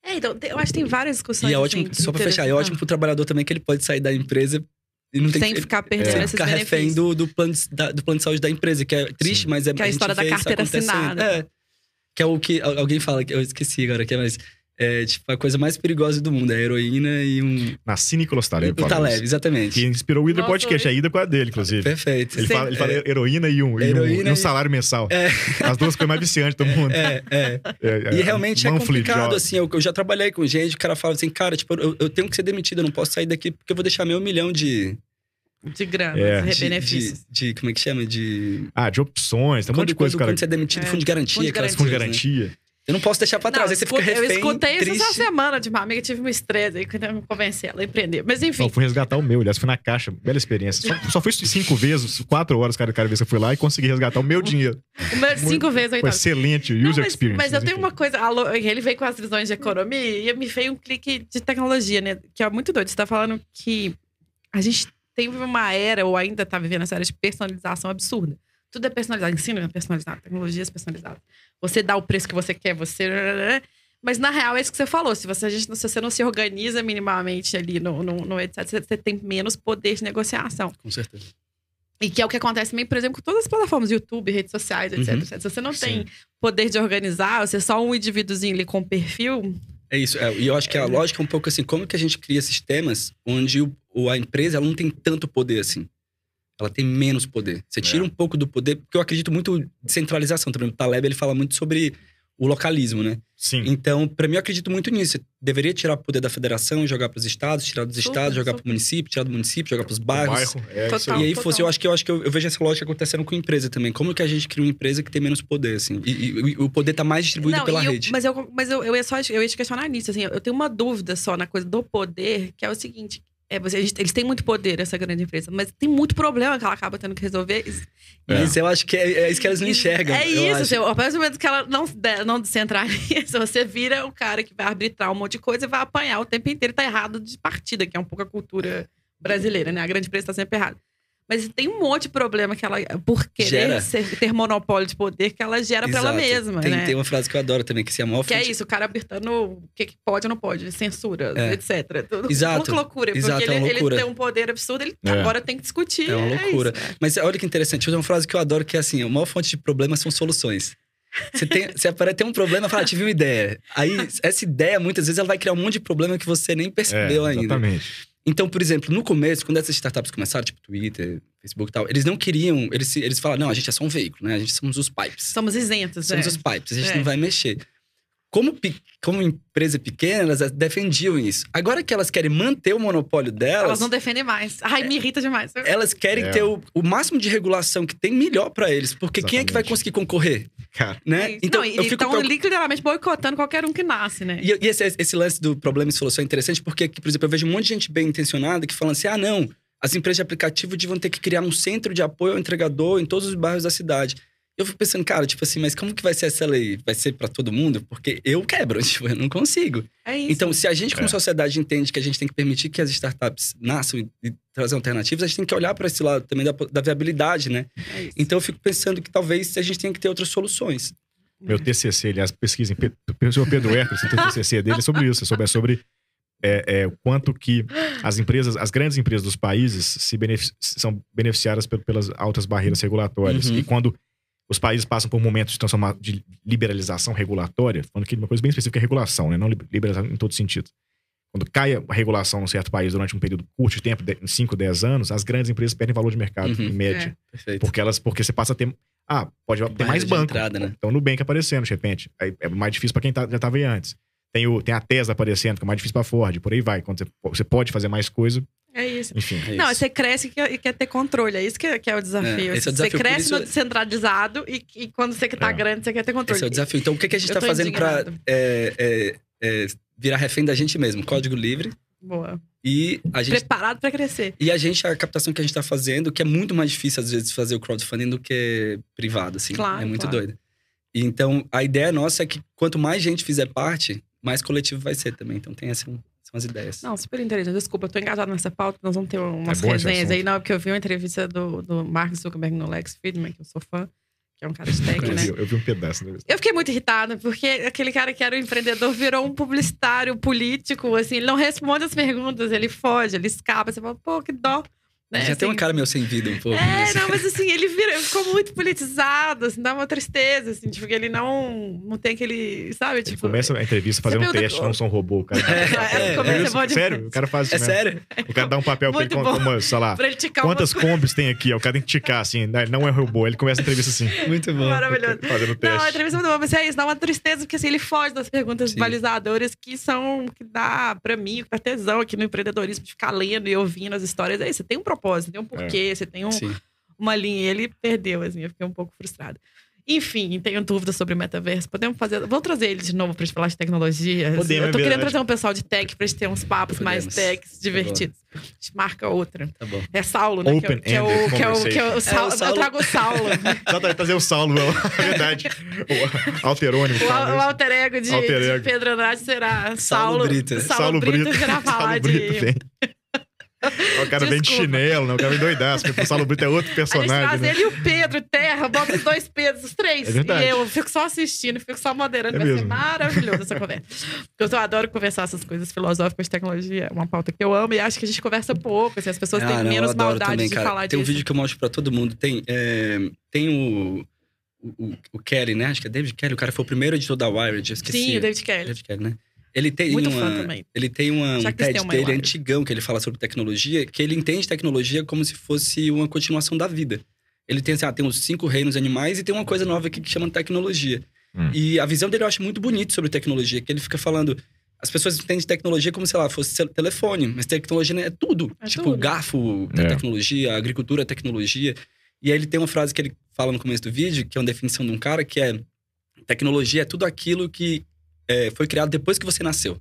É, então, eu acho que tem várias discussões. E é ótimo, assim, só pra fechar, é ótimo pro trabalhador também que ele pode sair da empresa e não tem Sem que, ficar é, perdendo é. esses ficar benefícios. refém do, do, plano de, da, do plano de saúde da empresa, que é triste, Sim. mas é Que é a história da carteira assinada. É. Que é o que alguém fala, eu esqueci agora, que é, mas é, tipo, a coisa mais perigosa do mundo. É a heroína e um... Nasci Nicolas Taleb. O Taleb, exatamente. Que inspirou o Ida Podcast. É a Hidro com a dele, inclusive. Perfeito. Ele, fala, ele fala é. heroína e um, heroína e um, e um salário mensal. É. As duas coisas mais viciantes do [laughs] é, mundo. É, é. é e realmente é complicado, assim. Eu, eu, já trabalhei com gente, o cara fala assim, cara, tipo, eu, eu, tenho que ser demitido, eu não posso sair daqui porque eu vou deixar meu milhão de... De grana, é. de, benefícios. De, de, como é que chama? De... Ah, de opções, tem um monte de coisa, cara. Quando você é demitido, né? fundo de garantia. Fundo de garantia. Fundo de garantia. Né? Eu não posso deixar pra trás. Não, aí você fica refém, Eu escutei triste. isso essa semana de uma amiga, tive uma estrela aí que eu convenci ela a empreender. Mas enfim. Não, fui resgatar o meu, aliás, fui na caixa. Bela experiência. Só, só fui cinco vezes, quatro horas cada, cada vez que eu fui lá e consegui resgatar o meu dinheiro. [laughs] cinco Muito, vezes, oitava. Excelente, user não, mas, experience. Mas, mas eu tenho uma coisa. Alô, ele veio com as visões de economia e me fez um clique de tecnologia, né? Que é muito doido. Você tá falando que a gente teve uma era, ou ainda tá vivendo essa era de personalização absurda. Tudo é personalizado, ensino é personalizado, tecnologias é personalizadas você dá o preço que você quer, você. Mas na real é isso que você falou. Se você, se você não se organiza minimamente ali no, no, no etc., você tem menos poder de negociação. Com certeza. E que é o que acontece também, por exemplo, com todas as plataformas, YouTube, redes sociais, etc. Uhum. etc. Se você não Sim. tem poder de organizar, você é só um indivíduozinho ali com perfil. É isso. É, e eu acho que a é. lógica é um pouco assim: como que a gente cria sistemas onde o, a empresa ela não tem tanto poder assim? ela tem menos poder. Você tira é. um pouco do poder, porque eu acredito muito em centralização também. O Taleb ele fala muito sobre o localismo, né? Sim. Então, para mim, eu acredito muito nisso. Você deveria tirar o poder da federação jogar para os estados, tirar dos estados, jogar para o município, tirar do município, jogar para os bairros. Bairro, é, total, e aí total. fosse, eu acho que eu acho que eu, eu, vejo essa lógica acontecendo com empresa também. Como que a gente cria uma empresa que tem menos poder, assim? E, e, e o poder tá mais distribuído Não, pela rede. mas eu, mas eu, eu ia só eu ia te questionar nisso, assim. Eu tenho uma dúvida só na coisa do poder, que é o seguinte: é, você, eles têm muito poder, essa grande empresa, mas tem muito problema que ela acaba tendo que resolver. É. Isso eu acho que é, é isso que elas não enxergam. É isso, assim, a partir do momento que ela não, né, não descentraliza, você vira o cara que vai arbitrar um monte de coisa e vai apanhar o tempo inteiro. Tá errado de partida, que é um pouco a cultura brasileira, né? A grande empresa tá sempre errada. Mas tem um monte de problema que ela, por querer ser, ter monopólio de poder, que ela gera para ela mesma. Tem, né? tem uma frase que eu adoro também, que se é a Que é isso, o cara apertando o que, que pode ou não pode, censura, é. etc. Tudo, Exato. Uma loucura, Exato, porque é uma ele, loucura. ele, tem um poder absurdo, ele é. agora tem que discutir. É uma é loucura. Isso, né? Mas olha que interessante, tem uma frase que eu adoro, que é assim: a maior fonte de problemas são soluções. Você tem, você tem um problema, fala, ah, tive uma ideia. Aí, essa ideia, muitas vezes, ela vai criar um monte de problema que você nem percebeu é, exatamente. ainda. Exatamente. Então, por exemplo, no começo, quando essas startups começaram, tipo Twitter, Facebook e tal, eles não queriam, eles, eles falaram, não, a gente é só um veículo, né? A gente somos os pipes. Somos isentos, somos né? Somos os pipes, a gente é. não vai mexer como, como empresa pequena, elas defendiam isso. Agora que elas querem manter o monopólio delas. Elas não defendem mais. Ai, me irrita demais. Elas querem é. ter o, o, máximo de regulação que tem melhor para eles. Porque Exatamente. quem é que vai conseguir concorrer? Cara. Né? É então, não, eu fico então, preocup... literalmente boicotando qualquer um que nasce, né? E, e esse, esse, lance do problema e solução é interessante, porque, por exemplo, eu vejo um monte de gente bem intencionada que fala assim: ah, não, as empresas de aplicativo vão ter que criar um centro de apoio ao entregador em todos os bairros da cidade. Eu fico pensando, cara, tipo assim, mas como que vai ser essa lei? Vai ser para todo mundo? Porque eu quebro, [laughs] tipo, eu não consigo. É isso. Então, se a gente, como é. sociedade, entende que a gente tem que permitir que as startups nasçam e, e trazer alternativas, a gente tem que olhar para esse lado também da, da viabilidade, né? É então, eu fico pensando que talvez a gente tenha que ter outras soluções. Meu né? TCC, aliás, pesquisa em Pedro hércules o TCC dele é sobre isso, é sobre é, é, o quanto que as empresas, as grandes empresas dos países se benefici são beneficiadas pelas altas barreiras uhum. regulatórias. Uhum. E quando os países passam por momentos de, de liberalização regulatória, falando que uma coisa bem específica é regulação, né? não liberalização em todo sentido. Quando cai a regulação num certo país durante um período curto de tempo, 5, 10 anos, as grandes empresas perdem valor de mercado, uhum, em média. É, porque elas, porque você passa a ter. Ah, pode ter mais banco. Entrada, né? Então, Nubank aparecendo, de repente. Aí é mais difícil para quem tá, já estava aí antes. Tem, o, tem a Tesla aparecendo, que é mais difícil para Ford, por aí vai. Quando você, você pode fazer mais coisa é isso. Enfim. É não, isso. você cresce e quer, ter controle. É isso que, é, que é o desafio. É, esse é o desafio. Você cresce isso... no descentralizado e, e quando você está é. grande, você quer ter controle. Esse é o desafio. Então, o que, que a gente está fazendo para é, é, virar refém da gente mesmo? Código livre. Boa. E a gente... Preparado para crescer. E a gente, a captação que a gente está fazendo, que é muito mais difícil, às vezes, fazer o crowdfunding do que privado, assim. Claro, é muito claro. doido. Então, a ideia nossa é que quanto mais gente fizer parte, mais coletivo vai ser também. Então, tem essa... Assim, umas ideias. Não, super interessante. Desculpa, eu tô nessa pauta. Nós vamos ter é umas é resenhas aí. Não, porque eu vi uma entrevista do, do Mark Zuckerberg no Lex Friedman, que eu sou fã que é um cara de tech, eu né? Vi, eu vi um pedaço dele. Eu fiquei muito irritada, porque aquele cara que era o um empreendedor virou um publicitário político, assim, ele não responde as perguntas, ele foge, ele escapa. Você fala, pô, que dó. Né? Já assim, tem uma assim, cara meio sem vida um pouco. É, né? não, mas assim, ele vira, ficou muito politizado, assim, dá uma tristeza, assim, tipo, que ele não, não tem aquele, sabe, tipo... começa a entrevista fazendo um teste, não sou um robô, cara. É, é, começa, é, sério, o cara faz isso É mesmo. sério? O cara dá um papel pra ele, bom. como, sei lá, quantas uma... combis tem aqui, ó, o cara tem que ticar, assim, né? não é robô, ele começa a entrevista assim. Muito bom. Maravilhoso. Fazendo teste. Não, a entrevista é muito boa, mas é isso, dá uma tristeza, porque assim, ele foge das perguntas balizadoras que são, que dá pra mim, que dá tesão aqui no empreendedorismo, de ficar lendo e ouvindo as histórias, é isso, você tem um propósito propósito, tem então, um porquê, é. você tem um, uma linha. E ele perdeu, assim, eu fiquei um pouco frustrada. Enfim, tenho dúvidas sobre o metaverso. Podemos fazer. Vamos trazer ele de novo pra gente falar de tecnologia. Podemos, eu tô querendo trazer um pessoal de tech pra gente ter uns papos Podemos. mais techs tá divertidos. Tá a gente marca outra. Tá bom. É Saulo, né? É Open que, é, que, é o, que, é o, que é [laughs] tá, o, Saulo, é o Saulo. Eu trago o Saulo. Exatamente, trazer o Saulo, verdade. O alterônimo. O, o alter ego de, alter ego. de Pedro Andrade será Saulo. Saulo Brito. Saulo, Saulo Brito, Brito, [laughs] Brito, Brito, Brito, Brito, o cara Desculpa. vem de chinelo, né? O cara vem doidaço, porque o Salo Brito é outro personagem. Faz né? ele e o Pedro, terra, bota os dois Pedros, os três. É e eu fico só assistindo, fico só moderando. É vai mesmo. ser maravilhoso essa conversa. [laughs] Eu adoro conversar essas coisas filosóficas, tecnologia. É uma pauta que eu amo e acho que a gente conversa pouco. Assim, as pessoas ah, têm não, menos maldade também, de falar tem disso. Tem um vídeo que eu mostro pra todo mundo. Tem, é, tem o. O, o Kelly, né? Acho que é David Kelly, o cara foi o primeiro editor da Wired, eu esqueci. Sim, o David Kelly. David Kelly, né? Ele tem Muito uma, fã também. Ele tem uma, um TED uma dele antigão que ele fala sobre tecnologia, que ele entende tecnologia como se fosse uma continuação da vida. Ele tem, assim, ah, tem os cinco reinos animais e tem uma coisa nova aqui que chama tecnologia. Hum. E a visão dele eu acho muito bonita sobre tecnologia, que ele fica falando. As pessoas entendem tecnologia como, sei lá, fosse telefone, mas tecnologia né, é tudo. É tipo, tudo. o garfo é. tecnologia, a agricultura é tecnologia. E aí ele tem uma frase que ele fala no começo do vídeo, que é uma definição de um cara, que é tecnologia é tudo aquilo que é, foi criado depois que você nasceu.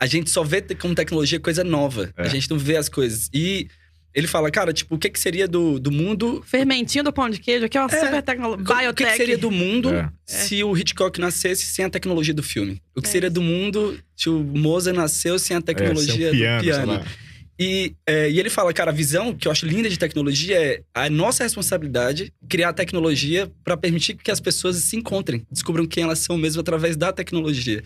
A gente só vê como tecnologia coisa nova. É. A gente não vê as coisas. E ele fala, cara, tipo, o que, que seria do, do mundo. Fermentinho do pão de queijo, que é uma é, super tecnologia. Biotech. O que, que, seria do mundo é. se o Hitchcock nascesse sem a tecnologia do filme? O que é. seria do mundo se o Moza nasceu sem a é, tecnologia é, piano, do piano? E, é, e ele fala, cara, a visão que eu acho linda de tecnologia é a nossa responsabilidade criar tecnologia para permitir que as pessoas se encontrem, descubram quem elas são mesmo através da tecnologia.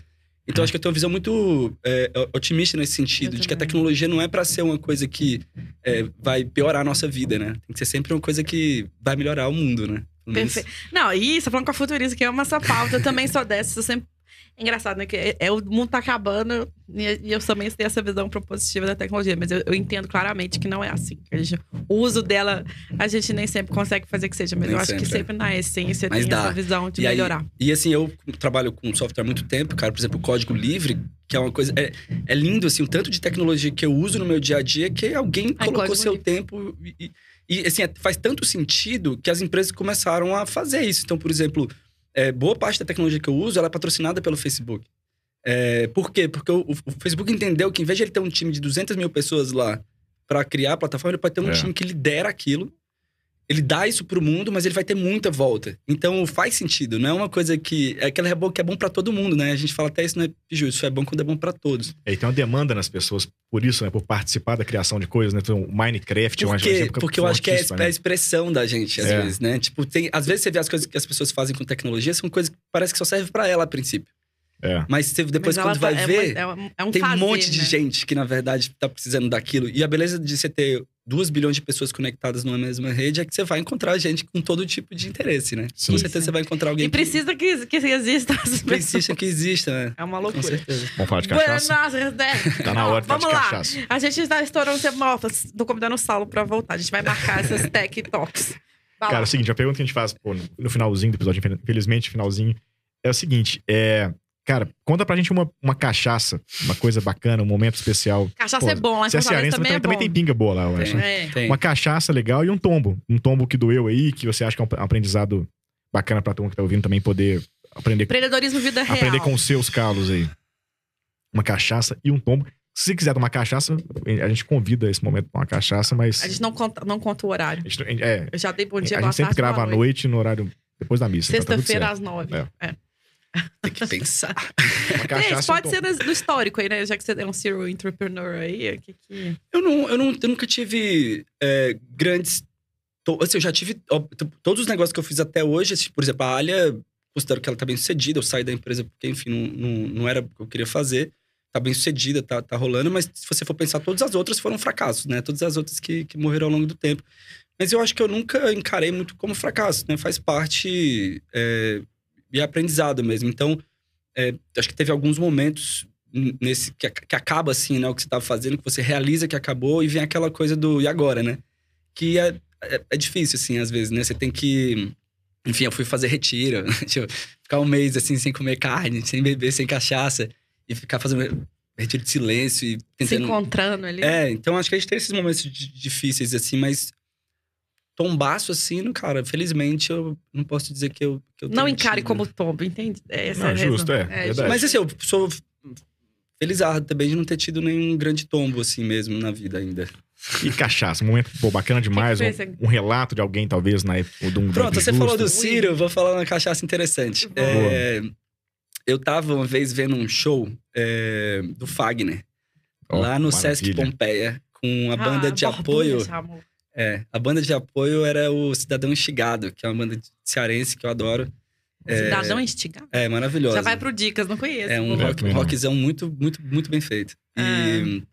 Então, uhum. acho que eu tenho uma visão muito é, otimista nesse sentido, de que a tecnologia não é para ser uma coisa que é, vai piorar a nossa vida, né? Tem que ser sempre uma coisa que vai melhorar o mundo, né? Perfeito. Não, e você falando com a futurista, que é uma essa pauta, eu também sou dessa, eu sempre é engraçado, né? Que é, é, o mundo tá acabando e, eu também tenho essa visão propositiva da tecnologia, mas eu, eu entendo claramente que não é assim. Gente, o uso dela, a gente nem sempre consegue fazer que seja, mas nem eu sempre, acho que é. sempre na essência mas tem dá. essa visão de e melhorar. Aí, e assim, eu trabalho com software há muito tempo, cara, por exemplo, código livre, que é uma coisa. É, é lindo, assim, o tanto de tecnologia que eu uso no meu dia a dia que alguém colocou seu livre. tempo e, e, assim, é, faz tanto sentido que as empresas começaram a fazer isso. Então, por exemplo é, boa parte da tecnologia que eu uso ela é patrocinada pelo Facebook. É, por quê? Porque o, o, Facebook entendeu que, em vez de ele ter um time de 200 mil pessoas lá para criar a plataforma, ele pode ter um é. time que lidera aquilo ele dá isso pro mundo, mas ele vai ter muita volta. Então faz sentido, não é uma coisa que. É aquele reboco que é bom para todo mundo, né? A gente fala até isso, né, Piju? Isso é bom quando é bom para todos. É, e tem uma demanda nas pessoas por isso, né? Por participar da criação de coisas, né? Então, Minecraft, por eu acho que. Porque eu acho que é a né? expressão da gente, às é. vezes, né? Tipo, tem, às vezes você vê as coisas que as pessoas fazem com tecnologia, são coisas que parece que só serve para ela a princípio. É. Mas depois, Mas quando tá, vai é ver, uma, é um, um tem fazer, um monte de né? gente que, na verdade, tá precisando daquilo. E a beleza de você ter 2 bilhões de pessoas conectadas numa mesma rede, é que você vai encontrar gente com todo tipo de interesse, né? Sim. Com certeza você vai encontrar alguém. E precisa que, que, que exista. [laughs] Precisa que exista, né? É uma loucura. Com certeza. Vamos falar de cachaça. Nossa, né? tá na hora de Vamos lá. Cachaça. A gente está estourando tempo notas. do convidando o Saulo para voltar. A gente vai marcar essas [laughs] tech talks. Vai Cara, lá. é o seguinte, a pergunta que a gente faz pô, no finalzinho do episódio, infelizmente, finalzinho, é o seguinte: é, Cara, conta pra gente uma, uma cachaça, uma coisa bacana, um momento especial. Cachaça Pô, é bom, lá em Fortaleza também, é também tem pinga boa lá, eu acho. né? É. Uma cachaça legal e um tombo. Um tombo que doeu aí, que você acha que é um aprendizado bacana pra turma que tá ouvindo também poder aprender. Empreendedorismo vida aprender real. Aprender com os seus calos aí. Uma cachaça e um tombo. Se quiser tomar cachaça, a gente convida esse momento pra uma cachaça, mas. A gente não conta, não conta o horário. Gente, é, eu já dei bom dia, A gente sempre grava à noite. noite, no horário depois da missa. Tá Sexta-feira então tá às nove. É. é. Tem que pensar. [laughs] É pode ser do histórico aí, né? Já que você é um serial entrepreneur aí, que que... Eu, não, eu, não, eu nunca tive é, grandes... assim, eu já tive... Ó, todos os negócios que eu fiz até hoje, assim, por exemplo, a Alia, considero que ela tá bem sucedida. Eu saí da empresa porque, enfim, não, não, não era o que eu queria fazer. Tá bem sucedida, tá, tá rolando. Mas se você for pensar, todas as outras foram fracassos, né? Todas as outras que, que morreram ao longo do tempo. Mas eu acho que eu nunca encarei muito como fracasso, né? Faz parte... É e aprendizado mesmo. Então, é, acho que teve alguns momentos nesse que, que acaba assim, né? O que você tava fazendo, que você realiza que acabou e vem aquela coisa do e agora, né? Que é, é, é difícil, assim, às vezes, né? Você tem que. Enfim, eu fui fazer retiro, [laughs] ficar um mês assim, sem comer carne, sem beber, sem cachaça, e ficar fazendo retiro de silêncio e tentando... Se encontrando ali. Né? É, então acho que a gente tem esses momentos difíceis, assim, mas tombaço assim, cara, felizmente eu não posso dizer que eu. Que eu não encare tido. como tombo, entende? É, essa é não, é justo, é, é, Mas assim, eu sou felizardo também de não ter tido nenhum grande tombo assim mesmo na vida ainda. E cachaça, um momento pô, bacana demais. Que que um, um, relato de alguém, talvez, na época do um Pronto, você falou do Ciro, vou falar uma cachaça interessante. É, eu tava uma vez vendo um show é, do Fagner, oh, lá no maravilha. Sesc Pompeia, com a ah, banda ah, de apoio. Chamo. É, a banda de apoio era o Cidadão Instigado, que é uma banda cearense que eu adoro. É, Cidadão é, Instigado? É, maravilhosa. Já vai pro Dicas, não conheço. É um rock, rockzão muito, muito, muito bem feito. E, ah.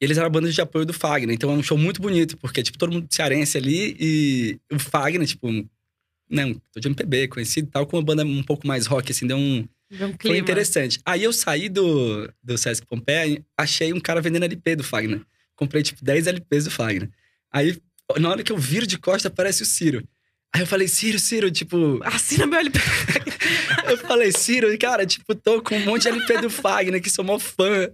eles eram a banda de apoio do Fagner, então é um show muito bonito, porque, tipo, todo mundo cearense ali e o Fagner, tipo, não, né, tô de MPB, conhecido e tal, com uma banda um pouco mais rock, assim, deu um... um clima. Foi interessante. Aí eu saí do, do Sesc Pompeia, achei um cara vendendo LP do Fagner. Comprei, tipo, 10 LPs do Fagner. Aí, na hora que eu viro de costa, aparece o Ciro. Aí eu falei, Ciro, Ciro, tipo, assina meu LP. [laughs] eu falei, Ciro, cara, tipo, tô com um monte de LP do Fagner, que sou mó fã.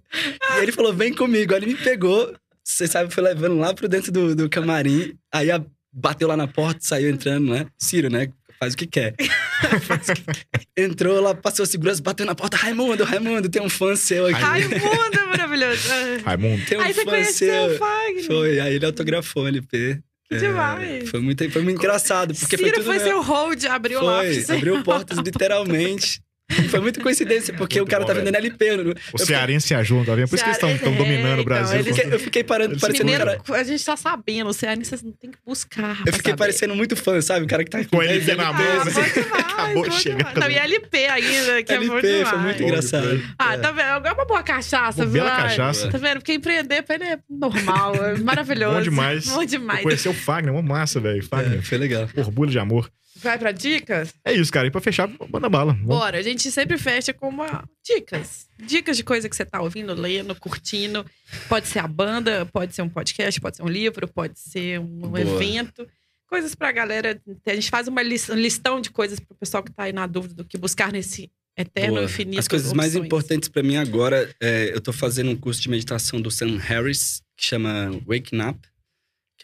E ele falou, vem comigo. Aí ele me pegou, você sabe, foi levando lá pro dentro do, do camarim. Aí bateu lá na porta, saiu entrando, né? Ciro, né? Faz o que quer. [laughs] Entrou lá, passou segurança, bateu na porta. Raimundo, Raimundo, tem um fã seu aqui. Raimundo é [laughs] maravilhoso. Raimundo. Tem um aí você fã seu. Fagner. Foi, aí ele autografou o LP. Que é, demais. Foi muito, foi muito engraçado. Porque Ciro foi, tudo foi seu hold, abriu foi, lápis. Abriu portas, [laughs] literalmente. [laughs] Foi muita coincidência, porque muito o cara bom, tá né? vendendo velho. LP. Né? O fiquei... cearense ajuda, tá é vendo? Por isso que eles estão é, dominando o então, Brasil. Eu fiquei parando, parecendo mineiro, cara... A gente tá sabendo, o cearense não tem que buscar. Eu fiquei saber. parecendo muito fã, sabe? O cara que tá com LP, na mesa. Assim. Assim. Acabou chegando. Não, e LP ainda, que LP, é muito foi muito engraçado. Ah, é. tá vendo? É uma boa cachaça, viu? Bela ah, cachaça. Tá vendo? Porque empreender pra ele é normal, é maravilhoso. Bom demais. Bom demais. Conhecer o Fagner, uma massa, velho. Fagner. É, foi legal. Orgulho de amor. Vai pra dicas? É isso, cara. E pra fechar, manda bala. Vamos. Bora. A gente sempre fecha com uma... dicas. Dicas de coisa que você tá ouvindo, lendo, curtindo. Pode ser a banda, pode ser um podcast, pode ser um livro, pode ser um Boa. evento. Coisas pra galera. A gente faz uma listão de coisas pro pessoal que tá aí na dúvida do que buscar nesse eterno, Boa. infinito. As coisas opções. mais importantes para mim agora, é, eu tô fazendo um curso de meditação do Sam Harris, que chama Waking Up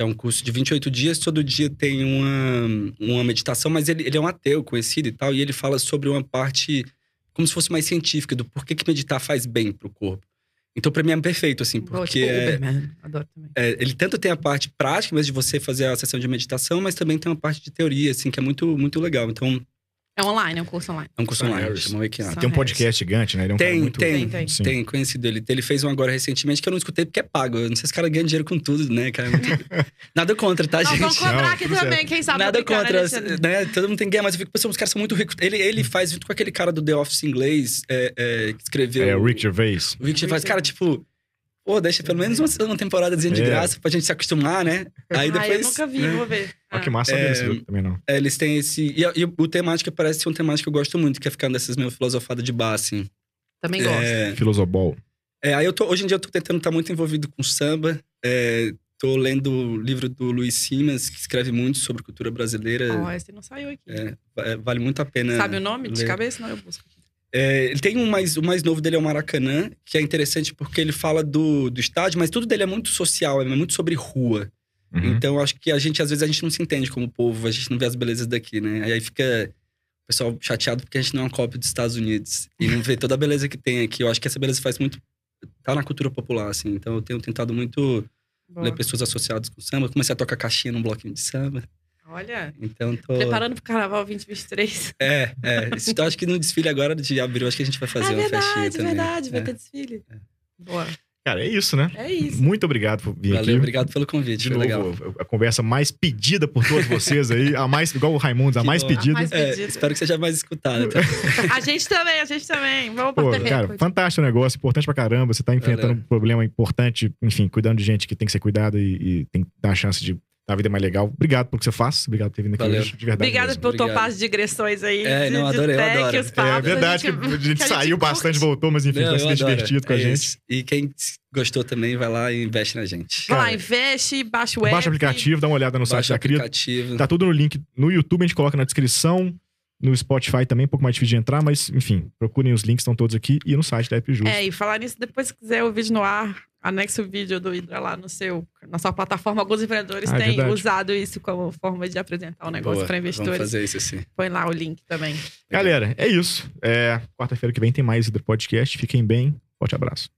que é um curso de 28 dias. Todo dia tem uma, uma meditação, mas ele, ele é um ateu conhecido e tal, e ele fala sobre uma parte como se fosse mais científica do porquê que meditar faz bem pro corpo. Então, pra mim é perfeito, assim, porque. É, Adoro também. É, ele tanto tem a parte prática, mas de você fazer a sessão de meditação, mas também tem uma parte de teoria, assim, que é muito, muito legal. Então, é online, é um curso online. É um curso online, chama Waking Up. tem um podcast gigante, né? Ele é um tem, cara muito... tem, tem, tem. tem, conhecido ele. Ele fez um agora recentemente que eu não escutei porque é pago. Eu não sei se o cara ganha dinheiro com tudo, né, cara? [laughs] Nada contra, tá, não, gente? Vamos cobrar não, aqui também, quem sabe. Nada né, contra, né? Todo mundo tem ganho mas eu fico pensando, os caras são muito ricos. Ele, ele faz junto com aquele cara do The Office inglês, é, é, que escreveu... É, o Rick Gervais. O Rick Gervais, cara, tipo pô, deixa pelo menos uma, uma de é. graça pra gente se acostumar, né? Aí depois. Ah, eu nunca vi, é. vou ver. Ah, que massa é, esse também não. É, eles têm esse. E, e, o temático parece ser um temático que eu gosto muito, que é ficar nessas meio filosofadas de bar, assim. Também é. gosto. Filosobol. É, aí eu tô, hoje em dia eu tô tentando estar tá muito envolvido com samba. É, tô lendo o livro do Luiz Simas, que escreve muito sobre cultura brasileira. Ah, oh, esse não saiu aqui. É, vale muito a pena. Sabe o nome ler. de cabeça? Não, eu busco aqui. É, ele tem um mais, o mais novo dele é o Maracanã, que é interessante porque ele fala do, do estádio, mas tudo dele é muito social, é muito sobre rua. Uhum. Então acho que a gente, às vezes, a gente não se entende como povo, a gente não vê as belezas daqui, né? Aí fica o pessoal chateado porque a gente não é uma cópia dos Estados Unidos e não vê toda a beleza que tem aqui. Eu acho que essa beleza faz muito. tá na cultura popular, assim. Então eu tenho tentado muito Boa. ler pessoas associadas com samba. Comecei a tocar caixinha num bloquinho de samba. Olha. Então tô. Preparando pro carnaval 2023. É, é. Então acho que no desfile agora de abril, acho que a gente vai ah, fazer é uma verdade, festinha. Também. Verdade, verdade, vai é. ter desfile. É. Boa. Cara, é isso, né? É isso. Muito obrigado por vir Valeu, aqui. obrigado pelo convite. De legal. A conversa mais pedida por todos vocês aí. A mais, igual o Raimundo, a mais, pedida. a mais é, pedida. É, espero que seja mais escutada. Tá? [laughs] a gente também, a gente também. Vamos Pô, bater Cara, recorde. fantástico o negócio, importante pra caramba. Você tá enfrentando Valeu. um problema importante, enfim, cuidando de gente que tem que ser cuidada e, e tem que dar a chance de a vida é mais legal. Obrigado pelo que você faz. Obrigado por ter vindo aqui Valeu. hoje. De verdade. Obrigado mesmo. por topar as digressões aí. É, não, adorei, de tech, eu adoro. é verdade a gente, que a gente que saiu a gente bastante, curte. voltou, mas enfim, não, vai ser divertido é com a gente. Isso. E quem gostou também, vai lá e investe na gente. vai lá, investe, baixa o app. Baixa o aplicativo, dá uma olhada no baixa site da Cria. Tá tudo no link no YouTube, a gente coloca na descrição. No Spotify também, é um pouco mais difícil de entrar, mas enfim, procurem os links, estão todos aqui e no site da App É, e falar nisso, depois se quiser o vídeo no ar, anexe o vídeo do Hidra lá no seu, na sua plataforma. Alguns empreendedores ah, é têm verdade. usado isso como forma de apresentar o negócio para investidores. Vamos fazer isso sim. Põe lá o link também. Galera, é isso. É, Quarta-feira que vem tem mais Hidra Podcast. Fiquem bem. Forte abraço.